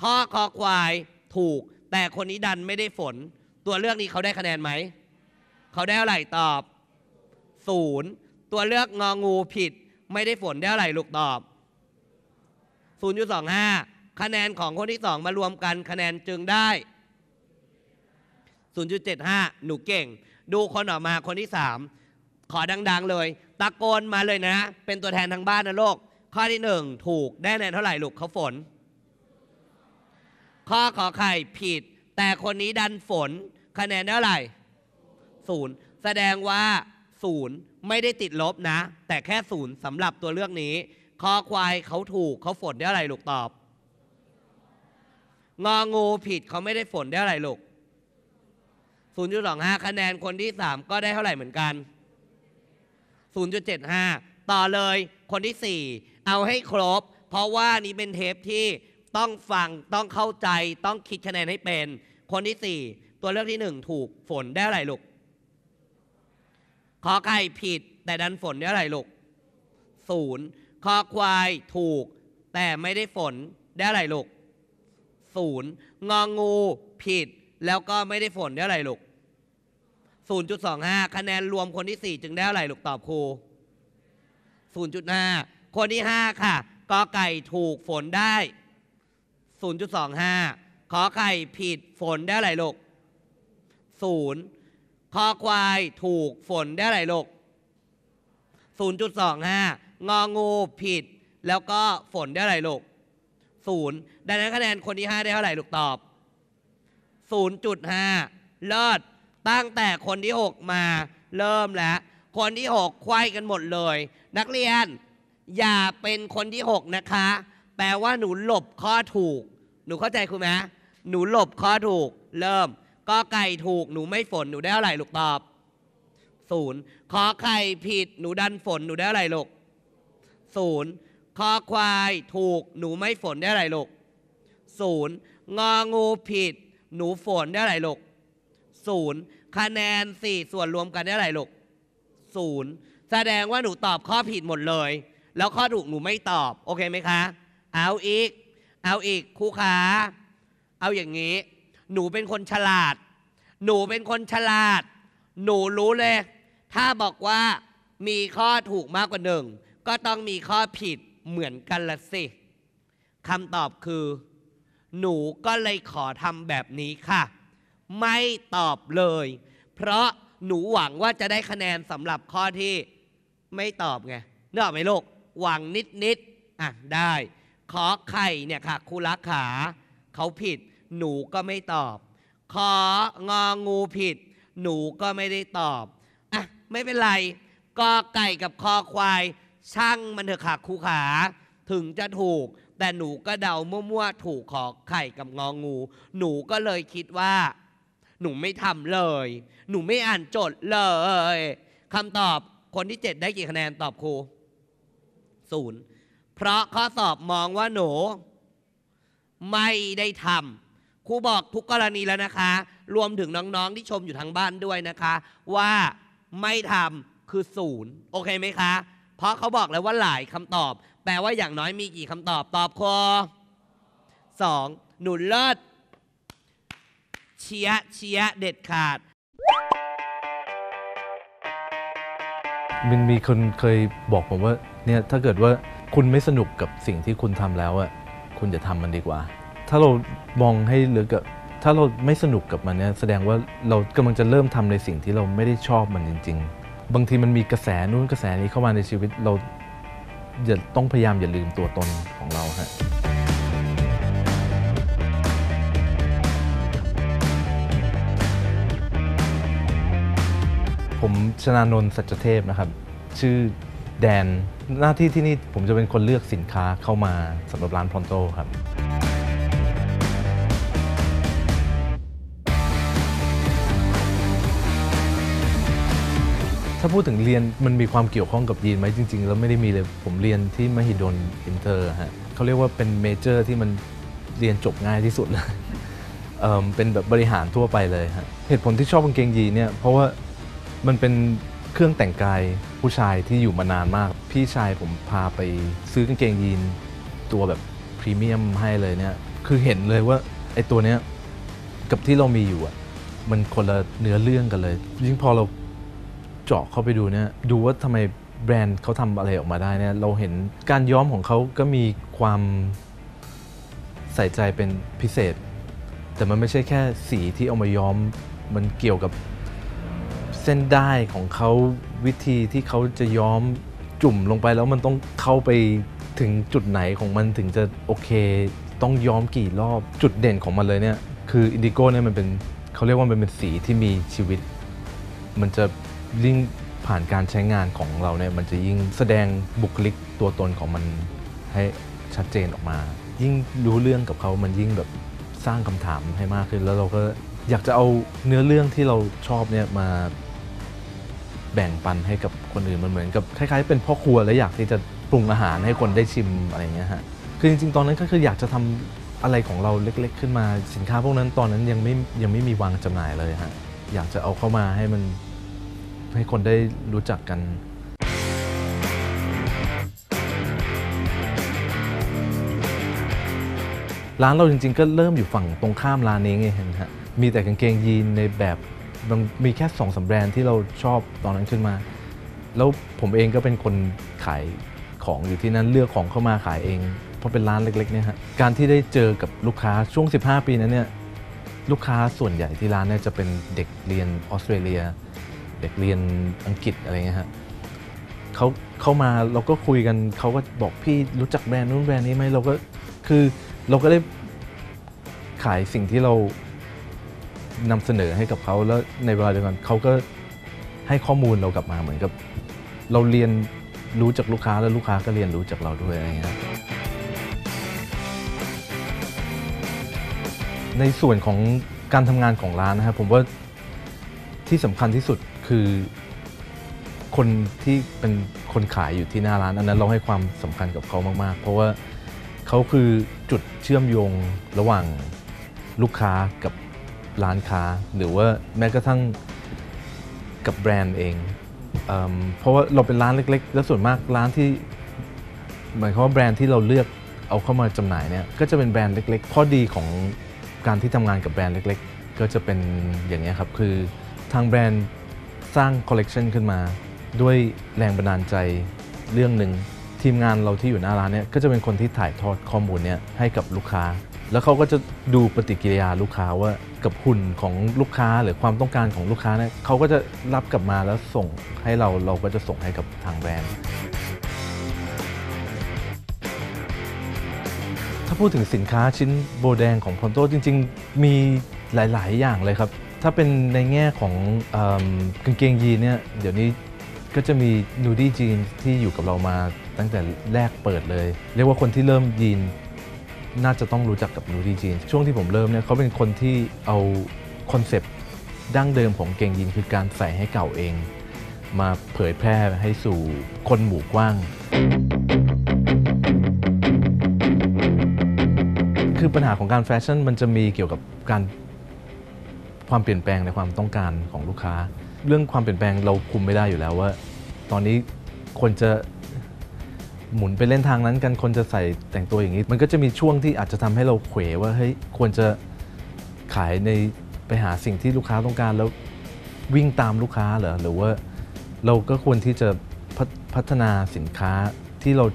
ข้อคอควายถูก แต่คนนี้ดันไม่ได้ฝนตัวเลือกนี้เขาได้คะแนนไหมเขาได้เท่าไหร่ตอบศูนย์ตัวเลือกงองูผิดไม่ได้ฝนได้เท่าไหร่ลูกตอบ0.25 คะแนนของคนที่ 2 มารวมกันคะแนนจึงได้ 0.75 หนูเก่ง ดูคนออกมาคนที่ 3 ขอดังๆเลย ตะโกนมาเลยนะ เป็นตัวแทนทางบ้านนะโลก ข้อที่ 1 ถูก ได้คะแนนเท่าไหร่ลูกเขาฝน ข้อขอไข่ผิด แต่คนนี้ดันฝน คะแนนเท่าไหร่ศูนย์แสดงว่าศูนย์ไม่ได้ติดลบนะ แต่แค่ศูนย์สำหรับตัวเลือกนี้คอควายเขาถูกเขาฝนได้อะไรลูกตอบ งองูผิดเขาไม่ได้ฝนได้อะไรลูกศูนย์จุดสองห้าคะแนนคนที่สามก็ได้เท่าไหร่เหมือนกันศูนย์จจุดดเ็ห้าต่อเลย คนที่สี่เอาให้ครบ เพราะว่านี้เป็นเทปที่ต้องฟังต้องเข้าใจ ต้องคิดคะแนนให้เป็น คนที่สี่ตัวเลือกที่หนึ่งถูกฝนได้อะไรลูกขอไข่ผิดแต่ดันฝนได้อะไรลูกศูนย์คอควายถูก แต่ไม่ได้ฝนได้อะไรลูกศูนย์งองูผิดแล้วก็ไม่ได้ฝนได้อะไรลูก0.25 คะแนนรวมคนที่ 4 จึงได้อะไรลูกตอบครู0.5 คนที่ 5 ค่ะกอไก่ถูกฝนได้ 0.25 ขอไข่ผิดฝนได้อะไรลูก0คอควายถูกฝนได้อะไรลูก0.25งองูผิด แล้วก็ฝนได้อะไรลูกศูนย์ดังนั้นคะแนนคนที่5ได้เท่าไหร่ลูกตอบ0.5 เลิศตั้งแต่คนที่ 6มาเริ่มแล้วคนที่6ควายกันหมดเลย นักเรียน อย่าเป็นคนที่6นะคะ แปลว่าหนูหลบข้อถูก หนูเข้าใจคุณไหมหนูหลบข้อถูก เริ่มก็ไก่ถูก หนูไม่ฝนหนูได้เท่าไหร่ลูกตอบศูนย์ขอไข่ผิดหนูดันฝนหนูได้เท่าไหร่ลูกศูนย์คอควาย ถูก หนูไม่ฝนได้ไรลูกศูนย์งองูผิด หนูฝนได้ไรลูกศูนย์คะแนนสี่ส่วนรวมกันได้ไรลูกศูนย์แสดงว่าหนูตอบข้อผิดหมดเลย แล้วข้อถูกหนูไม่ตอบ โอเคไหมคะ เอาอีก เอาอีกครูขา เอาอย่างนี้ หนูเป็นคนฉลาด หนูเป็นคนฉลาด หนูรู้เลยถ้าบอกว่ามีข้อถูกมากกว่าหนึ่งก็ต้องมีข้อผิดเหมือนกันละสิคำตอบคือ หนูก็เลยขอทำแบบนี้ค่ะ ไม่ตอบเลย เพราะหนูหวังว่าจะได้คะแนนสำหรับข้อที่ไม่ตอบไงนึกอไหมลูกหวังนิดนิดอ่ะได้ ขอไข่เนี่ยค่ะครูรักขาเขาผิด หนูก็ไม่ตอบ ขององูผิด หนูก็ไม่ได้ตอบอ่ะไม่เป็นไรกอไก่กับคอควายช่างมันเถอะค่ะครูขาถึงจะถูก แต่หนูก็เดามั่วๆถูกขอไข่กับงองู หนูก็เลยคิดว่า หนูไม่ทำเลย หนูไม่อ่านโจทย์เลยคำตอบคนที่เจ็ดได้กี่คะแนนตอบครูศูนย์เพราะข้อสอบมองว่าหนูไม่ได้ทำครูบอกทุกกรณีแล้วนะคะ รวมถึงน้องๆ ที่ชมอยู่ทางบ้านด้วยนะคะ ว่าไม่ทำคือศูนย์โอเคไหมคะเพราะเขาบอกแล้วว่าหลายคำตอบ แปลว่าอย่างน้อยมีกี่คำตอบตอบคอสองหนุนเลิศเชียเชียเด็ดขาดมันมีคนเคยบอกผมว่าเนี่ยถ้าเกิดว่าคุณไม่สนุกกับสิ่งที่คุณทำแล้วอ่ะคุณจะทำมันดีกว่า ถ้าเรามองให้ลึกอะถ้าเราไม่สนุกกับมันเนี่ยแสดงว่าเรากำลังจะเริ่มทำในสิ่งที่เราไม่ได้ชอบมันจริง ๆบางทีมันมีกระแสนู้นกระแสนี้เข้ามาในชีวิตเราอย่าต้องพยายามอย่าลืมตัวตนของเราฮะผมชนานนท์สัจเทพนะครับ ชื่อแดนหน้าที่ที่นี่ผมจะเป็นคนเลือกสินค้าเข้ามาสำหรับร้านพรอนโตครับาพูดถึงเรียนมันมีความเกี่ยวข้องกับยีนไหมจริงๆ แล้วไม่ได้มีเลย ผมเรียนที่มหิดลอินเตอร์ฮะเขาเรียกว่าเป็นเมเจอร์ที่มันเรียนจบง่ายที่สุดเลยเเป็นแบบบริหารทั่วไปเลยฮะเหตุผลที่ชอบกางเกงยีนเนี่ย เพราะว่ามันเป็นเครื่องแต่งกายผู้ชายที่อยู่มานานมาก พี่ชายผมพาไปซื้อกางเกงยีนตัวแบบพรีเมียมให้เลยเนี่ยคือเห็นเลยว่าไอ้ตัวเนี้ยกับที่เรามีอยู่อ่ะมันคนละเนื้อเรื่องกันเลย ยิ่งพอเราเจาะเข้าไปดูเนี่ยดูว่าทำไมแบรนด์เขาทำอะไรออกมาได้เนี่ยเราเห็นการย้อมของเขาก็มีความใส่ใจเป็นพิเศษ แต่มันไม่ใช่แค่สีที่เอามาย้อมมันเกี่ยวกับเส้นได้ของเขาวิธีที่เขาจะย้อมจุ่มลงไปแล้วมันต้องเข้าไปถึงจุดไหนของมันถึงจะโอเค ต้องย้อมกี่รอบจุดเด่นของมันเลยเนี่ยคืออินดิโก้เนี่ยมันเป็นเขาเรียกว่ามันเป็นสีที่มีชีวิตมันจะยิ่งผ่านการใช้งานของเราเนี่ยมันจะยิ่งแสดงบุคลิกตัวตนของมันให้ชัดเจนออกมา ยิ่งรู้เรื่องกับเขามันยิ่งแบบสร้างคำถามให้มากขึ้นแล้วเราก็อยากจะเอาเนื้อเรื่องที่เราชอบเนี่ยมา แบ่งปันให้กับคนอื่นมันเหมือนกับคล้าย ๆ เป็นพ่อครัวและอยากที่จะ ปรุงอาหารให้คนได้ชิมอะไรเงี้ยฮะ คือจริงๆตอนนั้นก็คืออยากจะทำอะไรของเราเล็ก ๆ ขึ้นมาสินค้าพวกนั้นตอนนั้นยังไม่ยังไม่มีวางจำหน่ายเลยฮะอยากจะเอาเข้ามาให้มันให้คนได้รู้จักกัน ร้านเราจริงๆก็เริ่มอยู่ฝั่งตรงข้ามร้านนี้ไงเห็นฮะมีแต่กางเกงยีนในแบบมีแค่สองสาแบรนด์ที่เราชอบตอนนั้นขึ้นมา แล้วผมเองก็เป็นคนขายของอยู่ที่นั่นเลือกของเข้ามาขายเอง เพราะเป็นร้านเล็กๆเนี่ยฮะการที่ได้เจอกับลูกค้าช่วง 15 ปีนั้นเนี่ยลูกค้าส่วนใหญ่ที่ร้านเนี่ยจะเป็นเด็กเรียนออสเตรเลียเด็กเรียนอังกฤษอะไรเงี้ยฮะเขาเข้ามาเราก็คุยกันเขาก็บอกพี่รู้จักแบรนด์นู้นแบรนด์นี้ไหมเราก็คือเราก็ได้ขายสิ่งที่เรานำเสนอให้กับเขาแล้วในเวลาเดียวกันเขาก็ให้ข้อมูลเรากลับมาเหมือนกับ เราเรียนรู้จากลูกค้าแล้วลูกค้าก็เรียนรู้จากเราด้วยอะไรเงี้ย ในส่วนของการทำงานของร้านนะครับผมว่าที่สำคัญที่สุดคือคนที่เป็นคนขายอยู่ที่หน้าร้านอันนั้นเราให้ความสำคัญกับเขามากๆ เพราะว่าเขาคือจุดเชื่อมโยงระหว่างลูกค้ากับร้านค้า หรือว่าแม้กระทั่งกับแบรนด์เองเอเพราะว่าเราเป็นร้านเล็กๆแล้วส่วนมากร้านที่หมายความว่าแบรนด์ที่เราเลือกเอาเข้ามาจำหน่ายเนี่ยก็จะเป็นแบรนด์เล็กๆ ข้อดีของการที่ทำงานกับแบรนด์เล็กๆ ก็จะเป็นอย่างนี้ครับคือทางแบรนด์สร้างคอลเลกชันขึ้นมาด้วยแรงบันดาลใจเรื่องหนึ่ง ทีมงานเราที่อยู่หน้าร้านเนี่ยก็จะเป็นคนที่ถ่ายทอดข้อมูลเนี่ยให้กับลูกค้า แล้วเขาก็จะดูปฏิกิริยาลูกค้าว่ากับหุ่นของลูกค้าหรือความต้องการของลูกค้าเนี่ยเขาก็จะรับกลับมาแล้วส่งให้เราเราก็จะส่งให้กับทางแบรนด์ ถ้าพูดถึงสินค้าชิ้นโบแดงของพอนโตจริง ๆ มีหลาย ๆ อย่างเลยครับถ้าเป็นในแง่ของอกางเกงยีนเนี่ยเดี๋ยวนี้ก็จะมีนูดี้จีนที่อยู่กับเรามาตั้งแต่แรกเปิดเลย เรียกว่าคนที่เริ่มยีนน่าจะต้องรู้จักกับนูดี้จีนช่วงที่ผมเริ่มเนี่ยเขาเป็นคนที่เอาคอนเซปต์ดั้งเดิมของเกงยีนคือการใส่ให้เก่าเอง มาเผยแพร่ให้สู่คนหมู่กว้าง คือปัญหาของการแฟชั่นมันจะมีเกี่ยวกับการความเปลี่ยนแปลงในความต้องการของลูกค้า เรื่องความเปลี่ยนแปลงเราคุมไม่ได้อยู่แล้วว่า ตอนนี้คนจะหมุนไปเล่นทางนั้นกัน คนจะใส่แต่งตัวอย่างนี้ มันก็จะมีช่วงที่อาจจะทำให้เราเขวว่าเฮ้ยควรจะขายในไปหาสิ่งที่ลูกค้าต้องการแล้ววิ่งตามลูกค้าเหรอ หรือว่าเราก็ควรที่จะพพัฒนาสินค้าที่เรา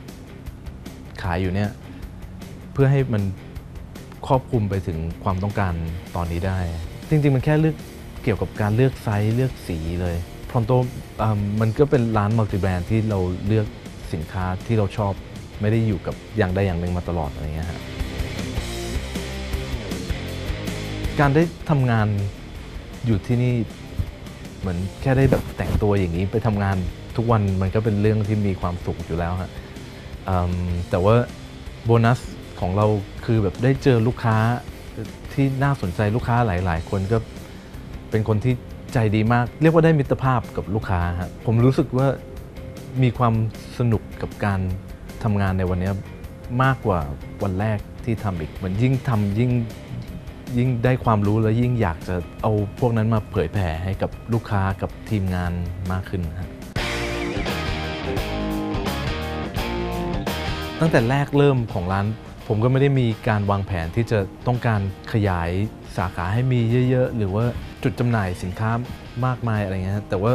ขายอยู่เนี่ยเพื่อให้มันครอบคลุมไปถึงความต้องการตอนนี้ได้จริงๆมันแค่เลือกเกี่ยวกับการเลือกไซส์เลือกสีเลยพรอนโตมันก็เป็นร้านมัลติแบรนด์ที่เราเลือกสินค้าที่เราชอบ ไม่ได้อยู่กับอย่างใดอย่างหนึ่งมาตลอดอะไรเงี้ยฮะการได้ทำงานอยู่ที่นี่เหมือนแค่ได้แบบแต่งตัวอย่างนี้ไปทำงานทุกวันมันก็เป็นเรื่องที่มีความสุขอยู่แล้วฮะแต่ว่าโบนัสของเราคือแบบได้เจอลูกค้าที่น่าสนใจลูกค้าหลายๆ คนก็เป็นคนที่ใจดีมาก เรียกว่าได้มิตรภาพกับลูกค้าครผมรู้สึกว่ามีความสนุกกับการทำงานในวันนี้มากกว่าวันแรกที่ทำอีกมันยิ่งทำยิ่งยิ่งได้ความรู้และยิ่งอยากจะเอาพวกนั้นมาเผยแผ่ให้กับลูกค้ากับทีมงานมากขึ้นครับตั้งแต่แรกเริ่มของร้านผมก็ไม่ได้มีการวางแผนที่จะต้องการขยายสาขาให้มีเยอะๆ หรือว่าจุดจำหน่ายสินค้ามากมายอะไรเงี้ย แต่ว่า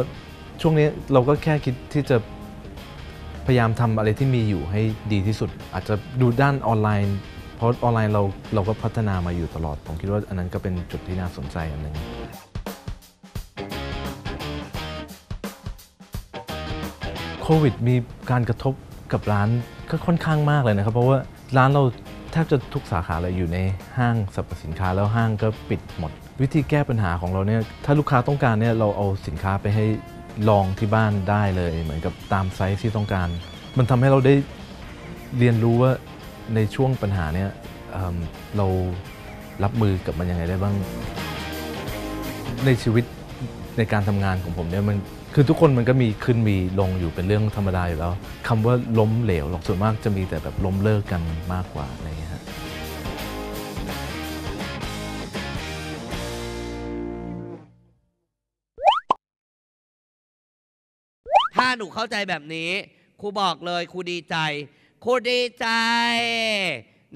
ช่วงนี้เราก็แค่คิดที่จะพยายามทำอะไรที่มีอยู่ให้ดีที่สุด อาจจะดูด้านออนไลน์เพราะออนไลน์เราเราก็พัฒนามาอยู่ตลอด ผมคิดว่าอันนั้นก็เป็นจุดที่น่าสนใจอันหนึ่งโควิดมีการกระทบกับร้านก็ค่อนข้างมากเลยนะครับเพราะว่าร้านเราแทบจะทุกสาขาเลยอยู่ในห้างสรรพสินค้าแล้วห้างก็ปิดหมด วิธีแก้ปัญหาของเราเนี่ยถ้าลูกค้าต้องการเนี่ยเราเอาสินค้าไปให้ลองที่บ้านได้เลย เหมือนกับตามไซส์ที่ต้องการ มันทำให้เราได้เรียนรู้ว่าในช่วงปัญหาเนี่ยเเรารับมือกับมันยังไงได้บ้าง ในชีวิตในการทำงานของผมเนี่ยมันคือทุกคนมันก็มีขึ้นมีลงอยู่เป็นเรื่องธรรมดาอยู่แล้วคำว่าล้มเหลวหรอกส่วนมากจะมีแต่แบบล้มเลิกกันมากกว่าอะไรเงี้ยฮะถ้าหนูเข้าใจแบบนี้ครูบอกเลยครูดีใจครูดีใจ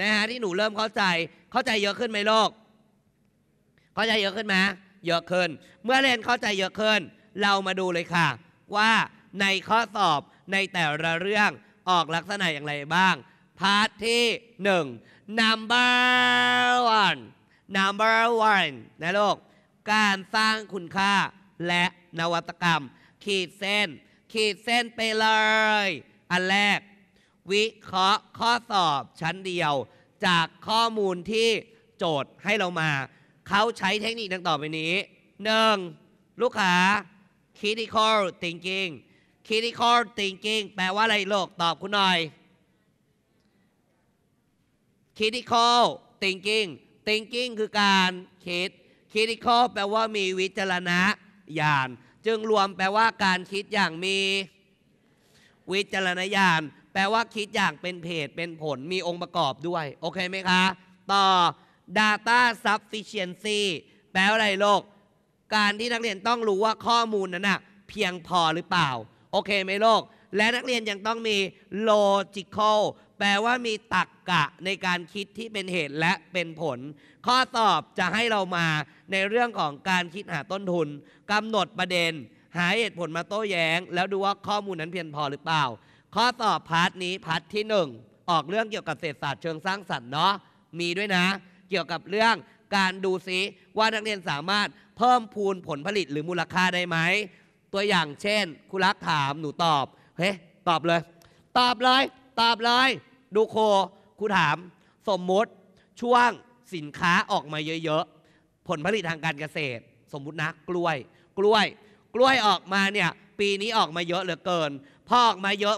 นะฮะที่หนูเริ่มเข้าใจ เข้าใจเยอะขึ้นไหมโลกเข้าใจเยอะขึ้นไหมเยอะขึ้น เมื่อเรียนเข้าใจเยอะขึ้นเรามาดูเลยค่ะ ว่า ในข้อสอบในแต่ละเรื่องออกลักษณะอย่างไรบ้างพาร์ทที่หนึ่ง number one number one นะลูกการสร้างคุณค่า และนวัตกรรม ขีดเส้น ขีดเส้นไปเลย อันแรก วิเคราะห์ข้อสอบชั้นเดียว จากข้อมูลที่โจทย์ให้เรามา เขาใช้เทคนิคดังต่อไปนี้หนึ่งลูกค้า critical thinking critical thinking แปลว่า อะไรโลกตอบคุณหน่อย critical thinking thinking คือการคิด critical แปลว่ามีวิจารณญาณจึงรวมแปลว่าการคิดอย่างมีวิจารณญาณแปลว่าคิดอย่างเป็นเพจเป็นผลมีองค์ประกอบด้วย โอเคไหมคะ ต่อ data sufficiency แปลว่า อะไรโลกการที่นักเรียนต้องรู้ว่าข้อมูลนั้นอะเพียงพอหรือเปล่า โอเคไหมโลกและนักเรียนยังต้องมี logical แปลว่ามีตรรกกะในการคิดที่เป็นเหตุและเป็นผล ข้อตอบจะให้เรามาในเรื่องของการคิดหาต้นทุนกำหนดประเด็น หาเหตุผลมาโต้แย้ง แล้วดูว่าข้อมูลนั้นเพียงพอหรือเปล่า ข้อตอบพาร์ทนี้พาร์ทที่ 1 ออกเรื่องเกี่ยวกับเศรษฐศาสตร์เชิงสร้างสรรค์เนาะมีด้วยนะ เกี่ยวกับเรื่องการดูซิว่านักเรียนสามารถเพิ่มพูนผลผลิตหรือมูลค่าได้ไหมตัวอย่างเช่นคุณรักถามหนูตอบเฮ้ตอบเลย ตอบเลยตอบเลยดูโคครูถาม สมมติช่วงสินค้าออกมาเยอะๆผลผลิตทางการเกษตร สมมุตินะกล้วยกล้วยกล้วยออกมาเนี่ยปีนี้ออกมาเยอะเหลือเกิน พอออกมาเยอะ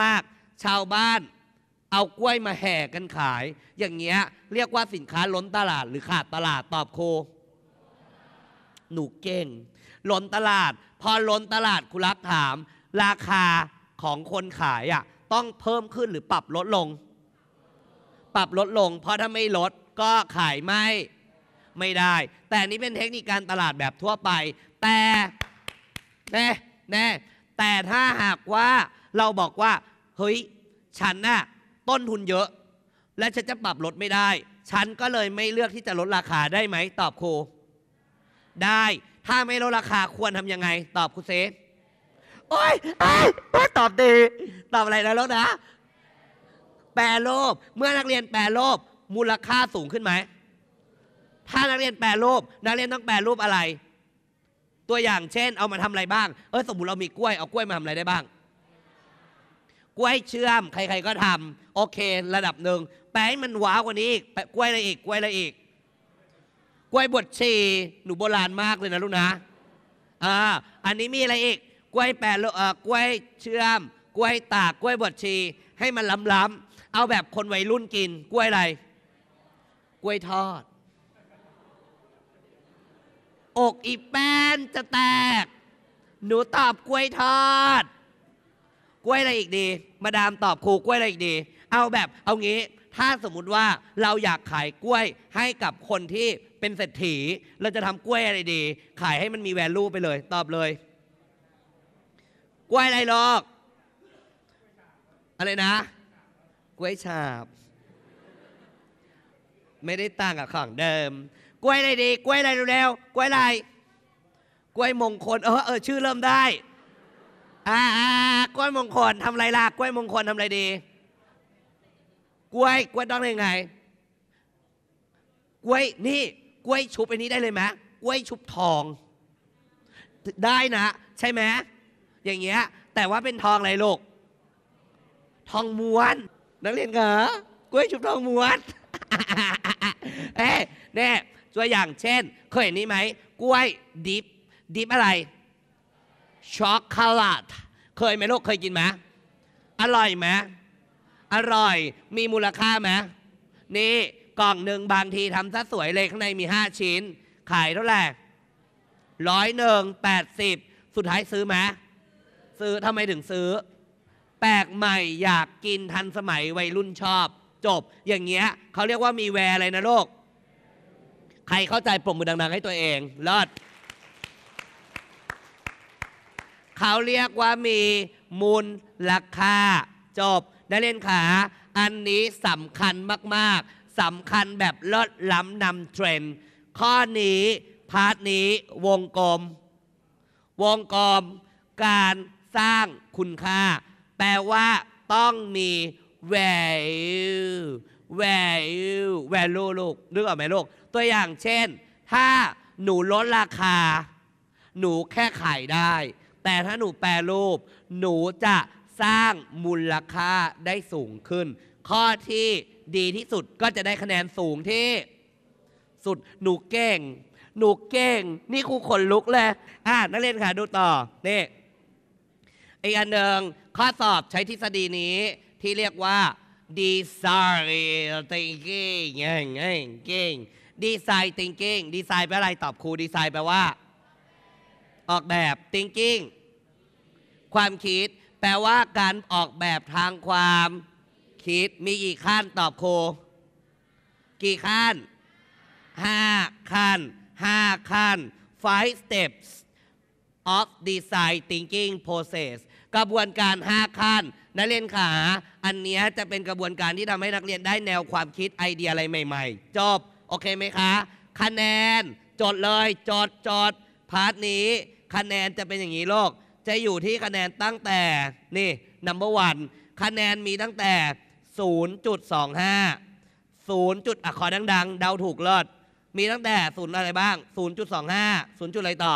มากๆ ๆๆๆชาวบ้านเอากล้วยมาแห่กันขายอย่างเงี้ยเรียกว่าสินค้าล้นตลาด หรือขาดตลาดตอบโคหนูเก่งล้นตลาด พอล้นตลาดคุณรักถาม ราคาของคนขายอ่ะต้องเพิ่มขึ้นหรือปรับลดลง ปรับลดลง เพราะถ้าไม่ลด ก็ขายไม่ ไม่ได้ แต่นี้เป็นเทคนิคการตลาดแบบทั่วไป แต่แน่แน่แต่ถ้าหากว่าเราบอกว่าเฮ้ยฉันน่ะต้นทุนเยอะ และฉันจะปรับลดไม่ได้ ฉันก็เลยไม่เลือกที่จะลดราคาได้ไหมตอบครูได้ถ้าไม่ลดราคาควรทำยังไง ตอบครูเซฟโอ้ยตอบดีตอบอะไรนะลดนะแปรรูปเมื่อนักเรียนแปรรูปมูลค่าสูงขึ้นไหมถ้านักเรียนแปรรูปนักเรียนต้องแปรรูปอะไร ตัวอย่างเช่น เอามาทำอะไรบ้างเออสมมติเรามีกล้วยเอากล้วยมาทำอะไรได้บ้างกล้วยเชื่อม ใครๆก็ทำ โอเค ระดับหนึ่งแปให้มันว้าวกว่านี้อีกกล้วยอะไรอีกกล้วยอะไรอีกกล้วยบดชีหนูโบราณมากเลยนะลูกนะอ่าอันนี้มีอะไรอีกกล้วยแปะเอ่อกล้วยเชื่อม กล้วยตากกล้วยบดชีให้มันล้ำๆเอาแบบคนวัยรุ่นกิน กล้วยอะไรกล้วยทอด อกอีแป้นจะแตก หนูตอบกล้วยทอดกล้วยอะไรอีกดี มาดามตอบครูกล้วยอะไรอีกดี เอาแบบ เอางี้ ถ้าสมมุติว่าเราอยากขายกล้วยให้กับคนที่เป็นเศรษฐี เราจะทำกล้วยอะไรดี ขายให้มันมีแวลู ไปเลย ตอบเลย กล้วยอะไรหรอกอะไรนะ กล้วยฉาบ ไม่ได้ต่างกับของเดิม กล้วยอะไรดี กล้วยอะไรเร็วๆกล้วยอะไร กล้วยมงคล เออ เออ ชื่อเริ่มได้อ่ากล้วยมงคลทำไรล่ะกล้วยมงคลทำไรดี กล้วยกล้วยต้องยังไงกล้วยนี่ กล้วยชุบอันนี้ได้เลยไหมกล้วยชุบทอง ได้นะ ใช่ไหมอย่างเงี้ยแต่ว่าเป็นทองอะไรลูกทองม้วนนักเรียนเหรอกล้วยชุบทองม้วนเอ้เนี่ยตัวอย่าง เช่น เคยเห็นนี้ไหมกล้วย ดิบดิบอะไรช็อกโกแลตเคยไหมลูกเคยกินไหมอร่อยไหมอร่อยมีมูลค่าไหมนี่กล่องหนึ่งบางทีทำซะสวยเลย ข้างในมีห้าชิ้น ขายเท่าไหร่ร้อยหนึ่งแปดสิบ สุดท้ายซื้อไหมซื้อทำไมถึงซื้อ แปลกใหม่อยากกินทันสมัยวัยรุ่นชอบ จบ อย่างเงี้ยเขาเรียกว่ามีแวร์อะไรนะโลก ใครเข้าใจปรบมือดังๆให้ตัวเองเลิศเขาเรียกว่ามี มูล ราคา จบนักเรียนขา อันนี้สำคัญมาก ๆสำคัญแบบลดล้ำนำเทรนด์ข้อนี้ พาร์ทนี้วงกลม วงกลม การสร้างคุณค่าแปลว่า ต้องมี value value value ลูกนึกออกไหมลูกตัวอย่างเช่น ถ้าหนูลดราคา หนูแค่ขายได้แต่ถ้าหนูแปรรูปหนูจะสร้างมูลค่าได้สูงขึ้น ข้อที่ดีที่สุดก็จะได้คะแนนสูงที่สุดหนูเก่งหนูเก่งนี่ครูขนลุกเลยอ่านักเรียนค่ะดูต่อนี่อีกอันหนึ่งข้อสอบใช้ทฤษฎีนี้ที่เรียกว่า design thinking เก่ง design thinking design แปลอะไร ตอบครู design แปลว่าออกแบบ thinking ความคิด แปลว่า การออกแบบทางความคิดมีกี่ขั้นตอบโคกี่ขั้นห้าขั้นห้าขั้น five steps of design thinking process กระบวนการ 5 ขั้นนักเรียนขาอันนี้จะเป็นกระบวนการที่ทำให้นักเรียนได้แนวความคิดไอเดียอะไรใหม่ๆ จบ โอเคไหมคะ คะแนน จดเลย จดจดพาร์ทนี้คะแนนจะเป็นอย่างนี้โลก จะอยู่ที่คะแนนตั้งแต่ นี่ นั m b บ r ร n วัคะแนนมีตั้งแต่ 0.25 0จุดอ่ะขอดังๆ เดาถูกเลิศมีตั้งแต่ศูนย์อะไรบ้าง 0.25 0จุดอะไรต่อ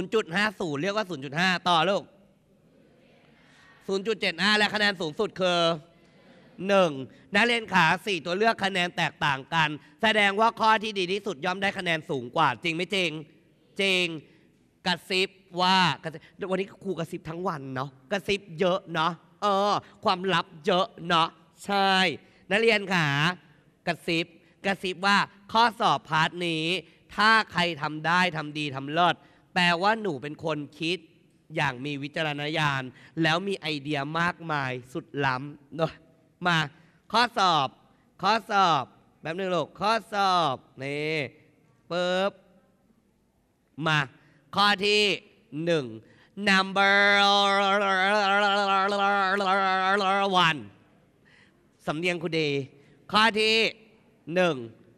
0.50 เรียกว่า 0.5 ต่อลูก 0.75 และคะแนนสูงสุดคือ 1นักเรียนขา 4 ตัวเลือกคะแนนแตกต่างกัน แสดงว่าข้อที่ดีที่สุดย่อมได้คะแนนสูงกว่า จริงไม่จริงจงกระซิบว่าวันนี้ครูกระซิบทั้งวันเนาะกระซิบเยอะเนาะเออ ความลับเยอะเนาะใช่นักเรียนขากระซิบกระซิบว่า ข้อสอบพาร์ทนี้ ถ้าใครทำได้ทำดีทำเลิศแปลว่าหนูเป็นคนคิด อย่างมีวิจารณญาณแล้วมีไอเดียมากมายสุดล้ำเนาะมาข้อสอบ ข้อสอบ แบบนึงลูกข้อสอบ นี่ปึ๊บมา ข้อที่หนึ่ง number one สำเนียงคุณดี ข้อที่หนึ่ง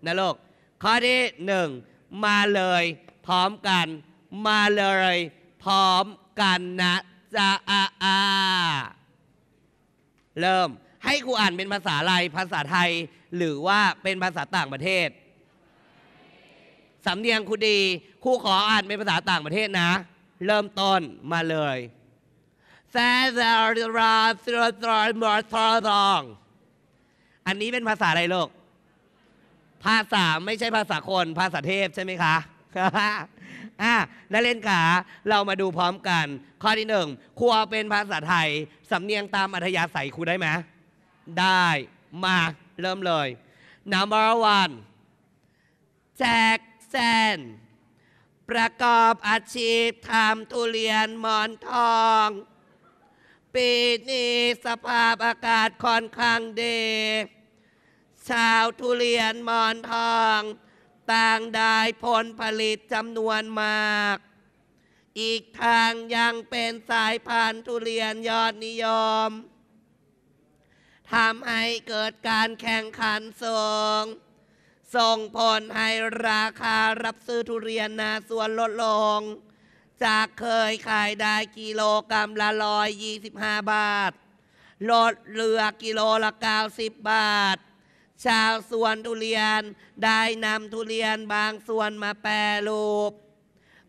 นะลูกข้อที่หนึ่ง มาเลยพร้อมกันมาเลยพร้อมกันนะจ้าอาเริ่มให้ครูอ่านเป็นภาษาอะไรภาษาไทย หรือว่าเป็นภาษาต่างประเทศสำเนียงคุณดี ครูขออ่านเป็นภาษาต่างประเทศนะ เริ่มต้นมาเลยแซซาราสรตรมอรทรองอันนี้เป็นภาษาอะไรลูก ภาษาไม่ใช่ภาษาคน ภาษาเทพใช่ไหมคะอ่ะนักเรียนขาเรามาดูพร้อมกัน ข้อที่หนึ่ง ครูเอาเป็นภาษาไทย สำเนียงตามอัธยาศัยครูได้ไหม ได้ มาเริ่มเลย number one แจกแซนประกอบอาชีพทำทุเรียนหมอนทอง ปีนี้สภาพอากาศค่อนข้างดีชาวทุเรียนหมอนทอง ต่างได้ผลผลิตจำนวนมาก อีกทางยังเป็นสายพันธุ์ทุเรียนยอดนิยมทำให้เกิดการแข่งขันสูงส่งผลให้ราคารับซื้อทุเรียนนาสวนลดลง จากเคยขายได้กิโลกรรัมละร้อยยี่สิบห้าบาทลดเหลือกิโลละเก้าสิบบาท ชาวสวนทุเรียนได้นำทุเรียนบางส่วนมาแปรรูป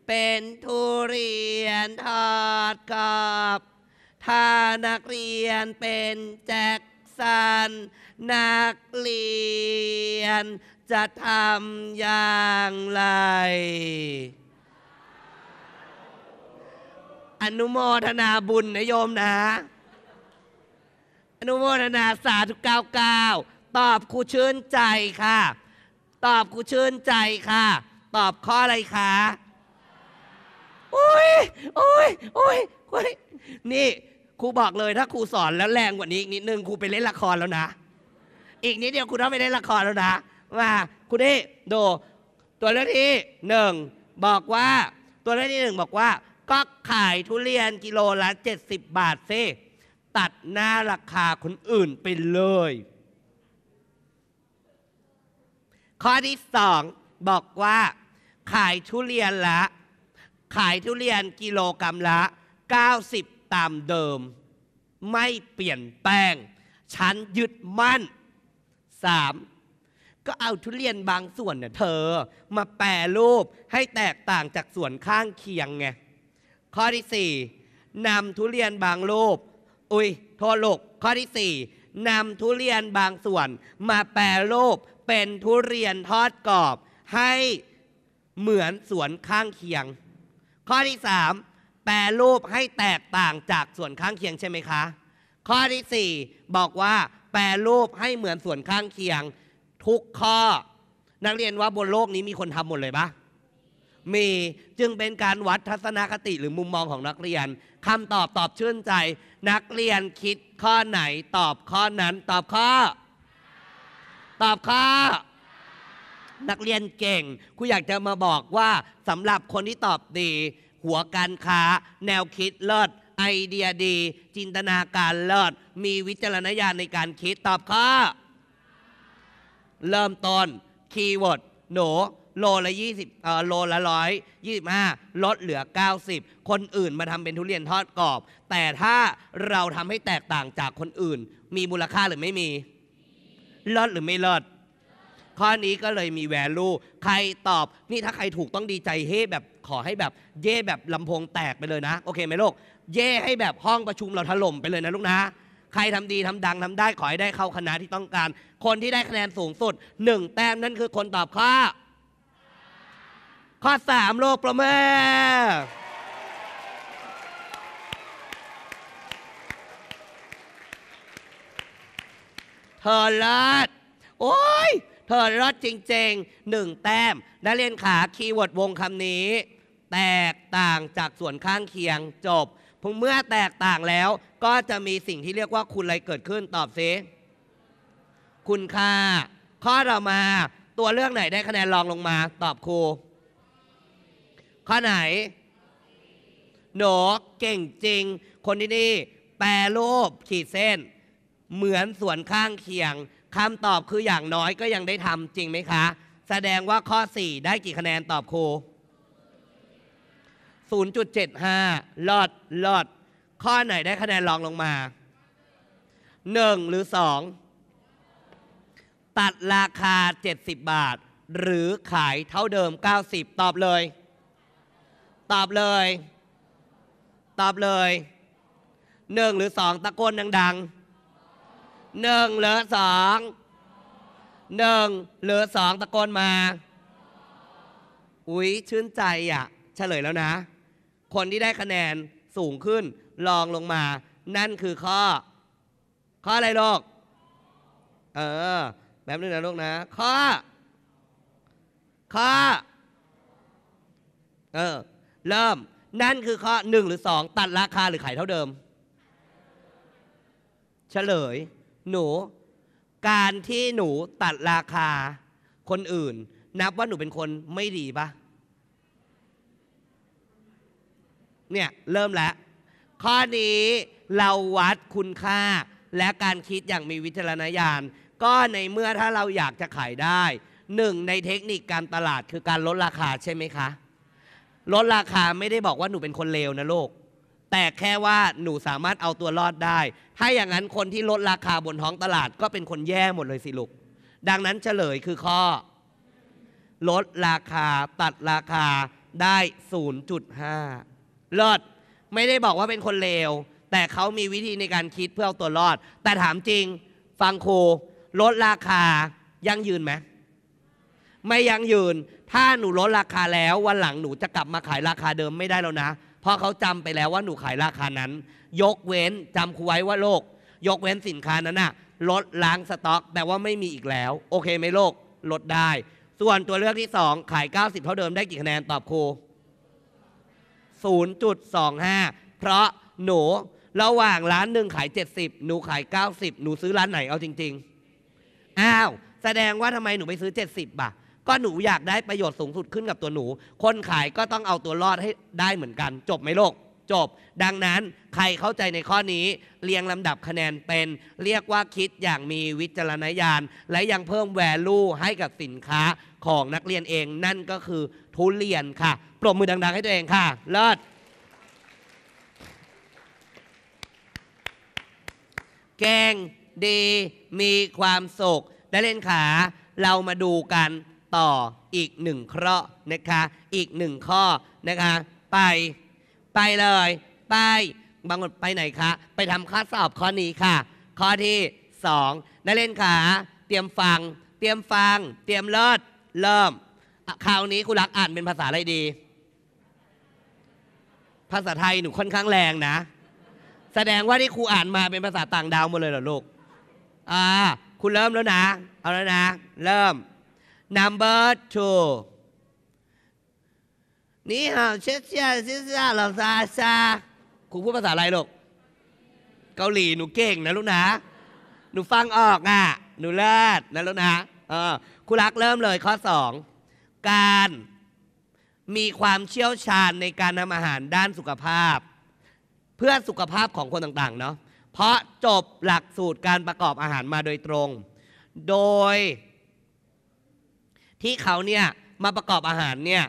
เป็นทุเรียนทอดกรอบถ้านักเรียนเป็นแจ็คสันนักเรียนจะทำอย่างไรอนุโมทนาบุญนะโยมนะอนุโมทนาสาธุเก้าเก้าตอบครูชื่นใจค่ะตอบครูชื่นใจค่ะ ตอบข้ออะไรคะโอ้ยโอ้ยโอ้ยโอ้ยนี่ครูบอกเลยถ้าครูสอนแล้วแรงกว่า นี้อีกนิดนึงครูไปเล่นละครแล้วนะอีกนิดเดียวครูต้องไปเล่นละครแล้วนะว่าคุณที่ดูตัวเลือกที่หนึ่งบอกว่าตัวเลือกที่หนึ่งบอกว่า ก็ขายทุเรียนกิโลละเจ็ดสิบบาทซิตัดหน้าราคาคนอื่นไปเลย ข้อที่สอง บอกว่า ขายทุเรียนละ ขายทุเรียนกิโลกรรัมละ 90 ตามเดิม ไม่เปลี่ยนแปลง ฉันยึดมั่น 3. ก็เอาทุเรียนบางส่วนเนี่ยเธอ มาแปรรูปให้แตกต่างจากส่วนข้างเคียงไงข้อที่สี่นำทุเรียนบางรูป อุ้ยโทษลกข้อที่สี่นำทุเรียนบางส่วน มาแปรรูปเป็นทุเรียนทอดกรอบ ให้เหมือนส่วนข้างเคียง ข้อที่สามแปรรูปให้แตกต่างจากส่วนข้างเคียงใช่ไหมคะ ข้อที่สี่บอกว่า แปรรูปให้เหมือนส่วนข้างเคียงทุกข้อ นักเรียนว่าบนโลกนี้มีคนทำหมดเลยปะมีจึงเป็นการวัดทัศนคติหรือมุมมองของนักเรียน คำตอบตอบชื่นใจ นักเรียนคิดข้อไหน ตอบข้อนั้นตอบข้อ ตอบข้อ นักเรียนเก่งครูอยากจะมาบอกว่าสำหรับคนที่ตอบดี หัวการค้า แนวคิดเลิศไอเดียดี จินตนาการเลิศมีวิจารณญาณในการคิดตอบข้อเริ่มต้นคีย์เวิร์ดหนูโลละ20เอ่อโลละร้อย25ลดเหลือ 90 คนอื่นมาทำเป็นทุเรียนทอดกรอบ แต่ถ้าเราทำให้แตกต่างจากคนอื่น มีมูลค่าหรือไม่มีลดหรือไม่ลดข้อนี้ก็เลยมีแวลู ใครตอบ นี่ถ้าใครถูกต้องดีใจเฮ้แบบขอให้แบบเย่แบบลำโพงแตกไปเลยนะ โอเคไหมลูกเย่ให้แบบห้องประชุมเราถล่มไปเลยนะลูกนะใครทำดีทำดังทำได้ขอให้ได้เข้าคณะที่ต้องการ คนที่ได้คะแนนสูงสุดหนึ่งแต้มนั่นคือคนตอบข้อข้อสามโลกประเมิเธอเลดโอ้ยเธอรลิจริงๆหนึ่งแต้มนักเรียนขาคีย์เวิร์ดวงคำนี้ แตกต่างจากส่วนข้างเคียงจบเมื่อแตกต่างแล้วก็จะมีสิ่งที่เรียกว่าคุณอะไรเกิดขึ้นตอบซิ คุณค่า ข้อต่อมาตัวเลือกไหนได้คะแนนรองลงมา ตอบครู ข้อไหน หนกเก่งจริง คนที่นี่ แปลรูปขีดเส้น เหมือนสวนข้างเคียงคำตอบคืออย่างน้อยก็ยังได้ทำจริงไหมคะ แสดงว่าข้อ 4 ได้กี่คะแนนตอบครู0.75 ลอดลอด ข้อไหนได้คะแนนรองลงมา 1 หรือ 2 ตัดราคา 70 บาท หรือขายเท่าเดิม 90 ตอบเลย ตอบเลย ตอบเลย 1 หรือ 2 ตะโกนดังๆ1หรือ 2 1 หรือ 2 ตะโกนมา อุ๊ย ชื่นใจอ่ะเฉลยแล้วนะคนที่ได้คะแนนสูงขึ้นรองลงมา นั่นคือข้อ ข้ออะไรลูกเออแบบนึงนะลูกนะ ข้อ ข้อ เออ เริ่ม นั่นคือข้อหนึ่งหรือสองตัดราคาหรือขายเท่าเดิม เฉลย หนู การที่หนูตัดราคาคนอื่น นับว่าหนูเป็นคนไม่ดีปะเนี่ยเริ่มแล้ว ข้อนี้เราวัดคุณค่าและการคิดอย่างมีวิจารณญาณก็ในเมื่อถ้าเราอยากจะขายได้หนึ่งในเทคนิคการตลาดคือการลดราคาใช่ไหมคะลดราคาไม่ได้บอกว่าหนูเป็นคนเลวนะโลกแต่แค่ว่าหนูสามารถเอาตัวรอดได้ ถ้าอย่างนั้นคนที่ลดราคาบนท้องตลาดก็เป็นคนแย่หมดเลยสิลูกดังนั้นเฉลยคือข้อ ลดราคาตัดราคาได้ 0.5เลิศไม่ได้บอกว่าเป็นคนเลว แต่เขามีวิธีในการคิดเพื่อเอาตัวรอด แต่ถามจริงฟังครูลดราคายั่งยืนไหมไม่ยั่งยืน ถ้าหนูลดราคาแล้ววันหลังหนูจะกลับมาขายราคาเดิมไม่ได้แล้วนะ เพราะเขาจำไปแล้วว่าหนูขายราคานั้น ยกเว้นจำครูไว้ว่าโลก ยกเว้นสินค้านั้นนะ่ะลดล้างสต็อกแปลว่าไม่มีอีกแล้ว โอเคไหมโลก ลดได้ ส่วนตัวเลือกที่2ขาย90เท่าเดิมได้กี่คะแนนตอบครู0.25 เพราะหนูระหว่างร้านหนึ่งขาย 70 หนูขาย 90 หนูซื้อร้านไหนเอาจริง ๆอ้าวแสดงว่าทำไมหนูไปซื้อ 70บาทก็หนูอยากได้ประโยชน์สูงสุดขึ้นกับตัวหนู คนขายก็ต้องเอาตัวรอดให้ได้เหมือนกัน จบไหมโลก จบ ดังนั้นใครเข้าใจในข้อนี้ เรียงลำดับคะแนนเป็น เรียกว่าคิดอย่างมีวิจารณญาณ และยังเพิ่มแวลู ให้กับสินค้าของนักเรียนเอง นั่นก็คือผู้เรียนค่ะปรบมือดัง ๆให้ตัวเองค่ะ เลิศ แกงดีมีความสุข ได้เล่นขาเรามาดูกันต่ออีกหนึ่งเคราะห์นะคะ อีกหนึ่งข้อนะคะ ไป ไปเลย ไป บางคนไปไหนคะ ไปทำข้อสอบข้อนี้ค่ะ ข้อที่สอง ได้เล่นขา เตรียมฟัง เตรียมฟัง เตรียมเลิศ เริ่มคราวนี้คุณรักอ่านเป็นภาษาอะไรดี ภาษาไทยหนูค่อนข้างแรงนะ แสดงว่าที่ครูอ่านมาเป็นภาษาต่างดาวหมดเลยเหรอลูกอ่า คุณเริ่มแล้วนะเอาแล้วนะ เริ่ม number two นี่ฮะเชสเชียเชสเชียเราซาซาครูพูดภาษาอะไรลูกเกาหลีหนูเก่งนะลูกนะ หนูฟังออกอ่ะหนูเลิศนะลูกนะเออครูรักเริ่มเลยข้อสองการมีความเชี่ยวชาญในการทำอาหารด้านสุขภาพ เพื่อสุขภาพของคนต่างๆเนาะเพราะจบหลักสูตรการประกอบอาหารมาโดยตรง โดย ที่เขาเนี่ยมาประกอบอาหารเนี่ย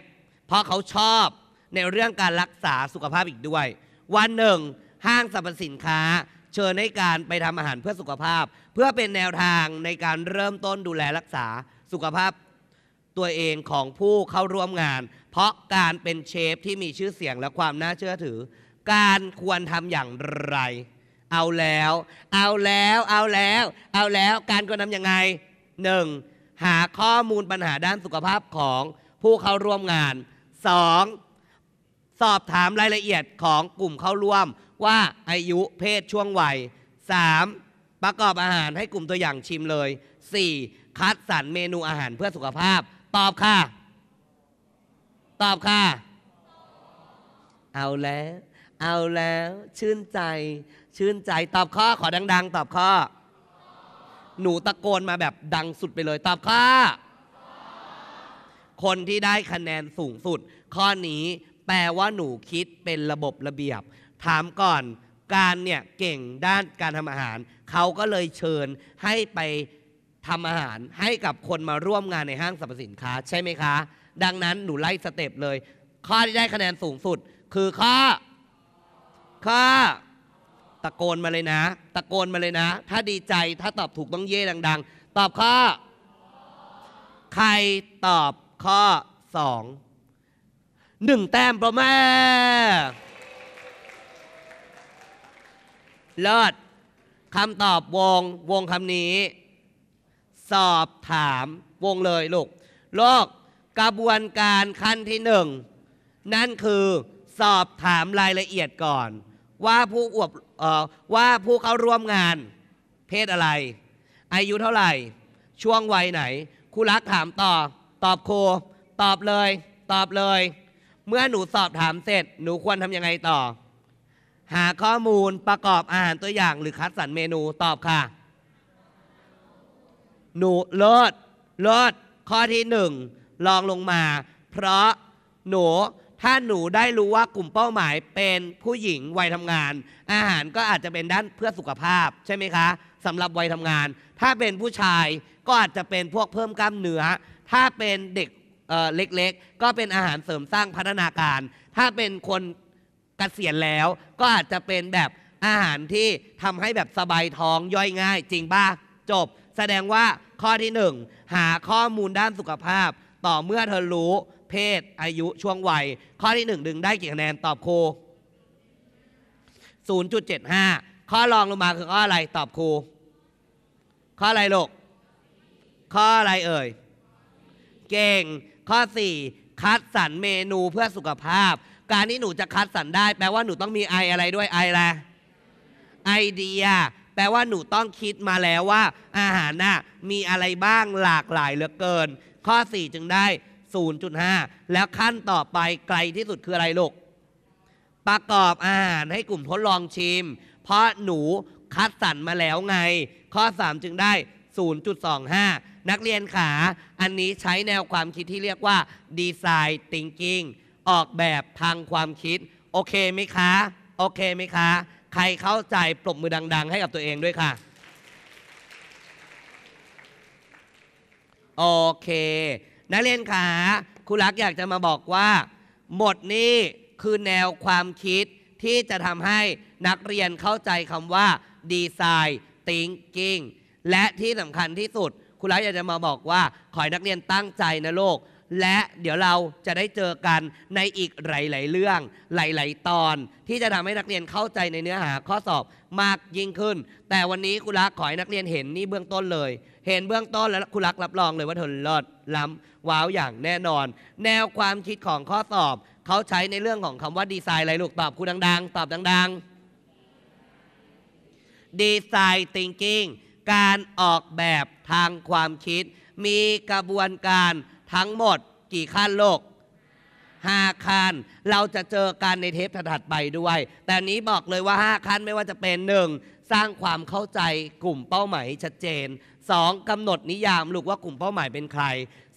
เพราะเขาชอบในเรื่องการรักษาสุขภาพอีกด้วย วันหนึ่ง ห้างสรรพสินค้า เชิญให้การไปทำอาหารเพื่อสุขภาพ เพื่อเป็นแนวทางในการเริ่มต้นดูแลรักษาสุขภาพตัวเองของผู้เข้าร่วมงาน เพราะการเป็นเชฟที่มีชื่อเสียงและความน่าเชื่อถือ การควรทำอย่างไร เอาแล้ว เอาแล้วเอาแล้ว เอาแล้วการควรทำยังไงหนึ่งหาข้อมูลปัญหาด้านสุขภาพของผู้เข้าร่วมงานสองสอบถามรายละเอียดของกลุ่มเข้าร่วมว่าอายุเพศช่วงวัย 3. ประกอบอาหารให้กลุ่มตัวอย่างชิมเลย 4. คัดสรรเมนูอาหารเพื่อสุขภาพตอบค่ะตอบค่ะเอาแล้ว เอาแล้ว ชื่นใจ ชื่นใจตอบข้อ ขอดัง ๆ ตอบข้อ หนูตะโกนมาแบบดังสุดไปเลยตอบข้อคนที่ได้คะแนนสูงสุด ข้อนี้แปลว่าหนูคิดเป็นระบบระเบียบ ถามก่อนการเนี่ย เก่งด้านการทำอาหาร เขาก็เลยเชิญให้ไปทำอาหารให้กับคนมาร่วมงานในห้างสรรพสินค้า ใช่ไหมคะ ดังนั้น หนูไล่สเต็ปเลย ข้อที่ได้คะแนนสูงสุด คือข้อ ข้อตะโกนมาเลยนะ ตะโกนมาเลยนะ ถ้าดีใจถ้าตอบถูกต้องเย่ดังๆ ตอบข้อ ใครตอบข้อสองหนึ่งแต้มประม่เลิศคำตอบวง วงคำนี้สอบถามวงเลยลูกโลกกระบวนการขั้นที่หนึ่ง นั่นคือสอบถามรายละเอียดก่อนว่าผู้อวบว่าผู้เข้าร่วมงาน เพศอะไร อายุเท่าไหร่ ช่วงวัยไหนครูรักถามต่อ ตอบครูตอบเลย ตอบเลย เมื่อหนูสอบถามเสร็จ หนูควรทำยังไงต่อ หาข้อมูลประกอบ อาหารตัวอย่าง หรือคัดสรรเมนูตอบค่ะหนูเลิศเลิศข้อที่หนึ่งลองลงมา เพราะหนู ถ้าหนูได้รู้ว่ากลุ่มเป้าหมายเป็นผู้หญิงวัยทำงาน อาหารก็อาจจะเป็นด้านเพื่อสุขภาพใช่ไหมคะสำหรับวัยทำงาน ถ้าเป็นผู้ชายก็อาจจะเป็นพวกเพิ่มกล้ามเนื้อถ้าเป็นเด็กเล็กๆ ก็เป็นอาหารเสริมสร้างพัฒนาการ ถ้าเป็นคนเกษียณแล้วก็อาจจะเป็นแบบอาหารที่ทำให้แบบสบายท้องย่อยง่ายจริงป่ะจบแสดงว่าข้อที่ 1 หาข้อมูลด้านสุขภาพ ต่อเมื่อเธอรู้ เพศ อายุช่วงวัยข้อที่ 1 ดึงได้กี่คะแนนตอบครู 0.75 ข้อรองลงมาคือข้ออะไรตอบครู ข้ออะไรลูกข้ออะไรเอ่ย เก่ง ข้อ 4 คัดสรรเมนูเพื่อสุขภาพ การที่หนูจะคัดสรรได้แปลว่าหนูต้องมีไออะไรด้วยไออะไรไอเดียแปลว่าหนูต้องคิดมาแล้วว่า อาหารน่ะมีอะไรบ้างหลากหลายเหลือเกิน ข้อ 4 จึงได้ 0.5 แล้วขั้นต่อไปไกลที่สุดคืออะไรลูกประกอบอาหารให้กลุ่มทดลองชิม เพราะหนูคัดสรรมาแล้วไง ข้อ 3 จึงได้ 0.25 นักเรียนขาอันนี้ใช้แนวความคิดที่เรียกว่าดีไซน์ติงกิ้งออกแบบทางความคิด โอเคไหมคะ โอเคไหมคะใครเข้าใจปรบมือดัง ๆ ให้กับตัวเองด้วยค่ะ โอเค นักเรียนขาครูรักอยากจะมาบอกว่า หมดนี้คือแนวความคิดที่จะทำให้นักเรียนเข้าใจคำว่าดีไซน์ thinking และที่สำคัญที่สุด ครูรักอยากจะมาบอกว่า ขอให้นักเรียนตั้งใจนะลูกและเดี๋ยวเราจะได้เจอกันในอีกหลายๆเรื่อง หลายๆตอน ที่จะทำให้นักเรียนเข้าใจในเนื้อหาข้อสอบมากยิ่งขึ้น แต่วันนี้ครูลักขอให้นักเรียนเห็นนี่เบื้องต้นเลย เห็นเบื้องต้นแล้วครูลักรับรองเลยว่าเธอลอดล้ำว้าวอย่างแน่นอน แนวความคิดของข้อสอบเขาใช้ในเรื่องของคำว่าดีไซน์อะไรลูกตอบครูดังๆตอบดังๆดีไซน์ thinking การออกแบบทางความคิดมีกระบวนการทั้งหมดกี่ขั้นโลกห้าขั้นเราจะเจอกันในเทปถัดไปด้วย แต่นี้บอกเลยว่า5ขั้นไม่ว่าจะเป็นหนึ่ง สร้างความเข้าใจกลุ่มเป้าหมายชัดเจน 2. กำหนดนิยามลูกว่ากลุ่มเป้าหมายเป็นใคร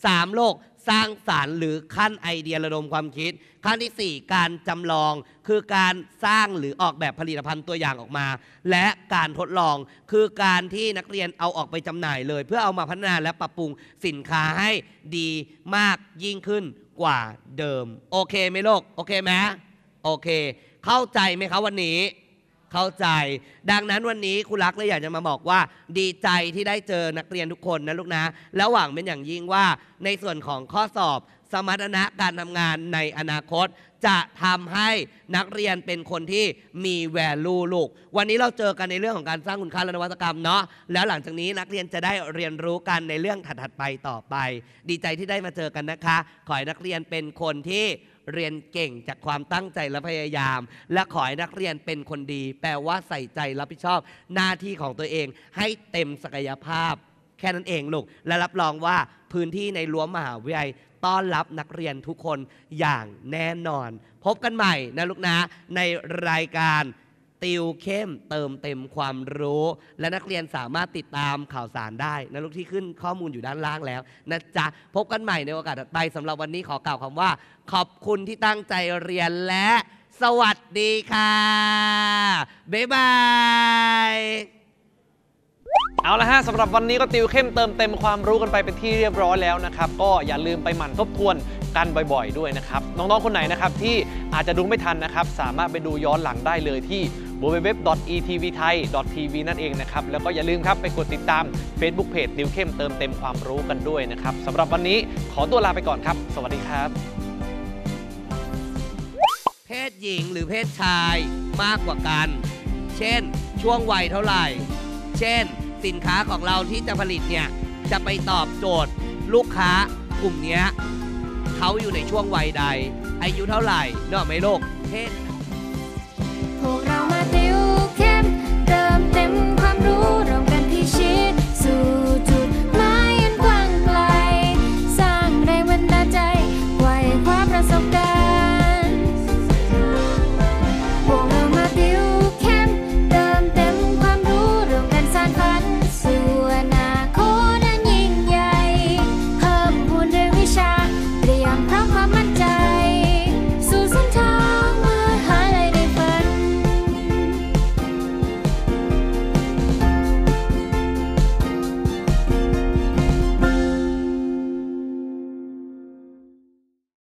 3. โลกสร้างสารรค์หรือขั้นไอเดีย ระดมความคิด ขั้นที่ 4 การจำลองคือการสร้างหรือออกแบบผลิตภัณฑ์ตัวอย่างออกมา และการทดลองคือการที่นักเรียนเอาออกไปจำหน่ายเลยเพื่อเอามาพัฒนาและปรับปรุงสินค้าให้ดีมากยิ่งขึ้นกว่าเดิม โอเคไหมโลกโอเคไหมโอเค เข้าใจไหมครับวันนี้เข้าใจดังนั้นวันนี้ครูรักเลยอยากจะมาบอกว่า ดีใจที่ได้เจอนักเรียนทุกคนนะลูกนะแล้วหวังเป็นอย่างยิ่งว่าในส่วนของข้อสอบสมรรถนะการทำงานในอนาคต จะทำให้นักเรียนเป็นคนที่มีแวลูลูก วันนี้เราเจอกันในเรื่องของการสร้างคุณค่าและนวัตกรรมเนาะแล้วหลังจากนี้นักเรียนจะได้เรียนรู้กันในเรื่องถัดๆไปต่อไป ดีใจที่ได้มาเจอกันนะคะ ขอให้นักเรียนเป็นคนที่เรียนเก่งจากความตั้งใจและพยายาม และขอให้นักเรียนเป็นคนดี แปลว่าใส่ใจรับผิดชอบ หน้าที่ของตัวเอง ให้เต็มศักยภาพ แค่นั้นเองลูกและรับรองว่าพื้นที่ในรั้วมหาวิทยาลัย ต้อนรับนักเรียนทุกคนอย่างแน่นอน พบกันใหม่นะลูกนะในรายการติวเข้มเติมเต็มความรู้ และนักเรียนสามารถติดตามข่าวสารได้นะลูกที่ขึ้นข้อมูลอยู่ด้านล่างแล้วนะจ๊ะพบกันใหม่ในโอกาสต่อไปสำหรับวันนี้ขอกล่าวคำว่าขอบคุณที่ตั้งใจเรียนและสวัสดีค่ะบ๊ายบายเอาละฮะสำหรับวันนี้ก็ติวเข้มเติมเต็มความรู้กันไปเป็นที่เรียบร้อยแล้วนะครับก็อย่าลืมไปหมั่นทบทวนกันบ่อยๆด้วยนะครับน้องๆคนไหนนะครับที่อาจจะดูไม่ทันนะครับสามารถไปดูย้อนหลังได้เลยที่ www.etvthai.tv นั่นเองนะครับ แล้วก็อย่าลืมครับไปกดติดตาม Facebook Page นิวเข้มเติมเต็มความรู้กันด้วยนะครับสำหรับวันนี้ขอตัวลาไปก่อนครับ สวัสดีครับ เพศหญิงหรือเพศชายมากกว่ากัน เช่น ช่วงวัยเท่าไหร่ เช่น สินค้าของเราที่จะผลิตเนี่ย จะไปตอบโจทย์ลูกค้า กลุ่มนี้เขาอยู่ในช่วงวัยใด อายุเท่าไหร่เนอะไหมโลกเพศ something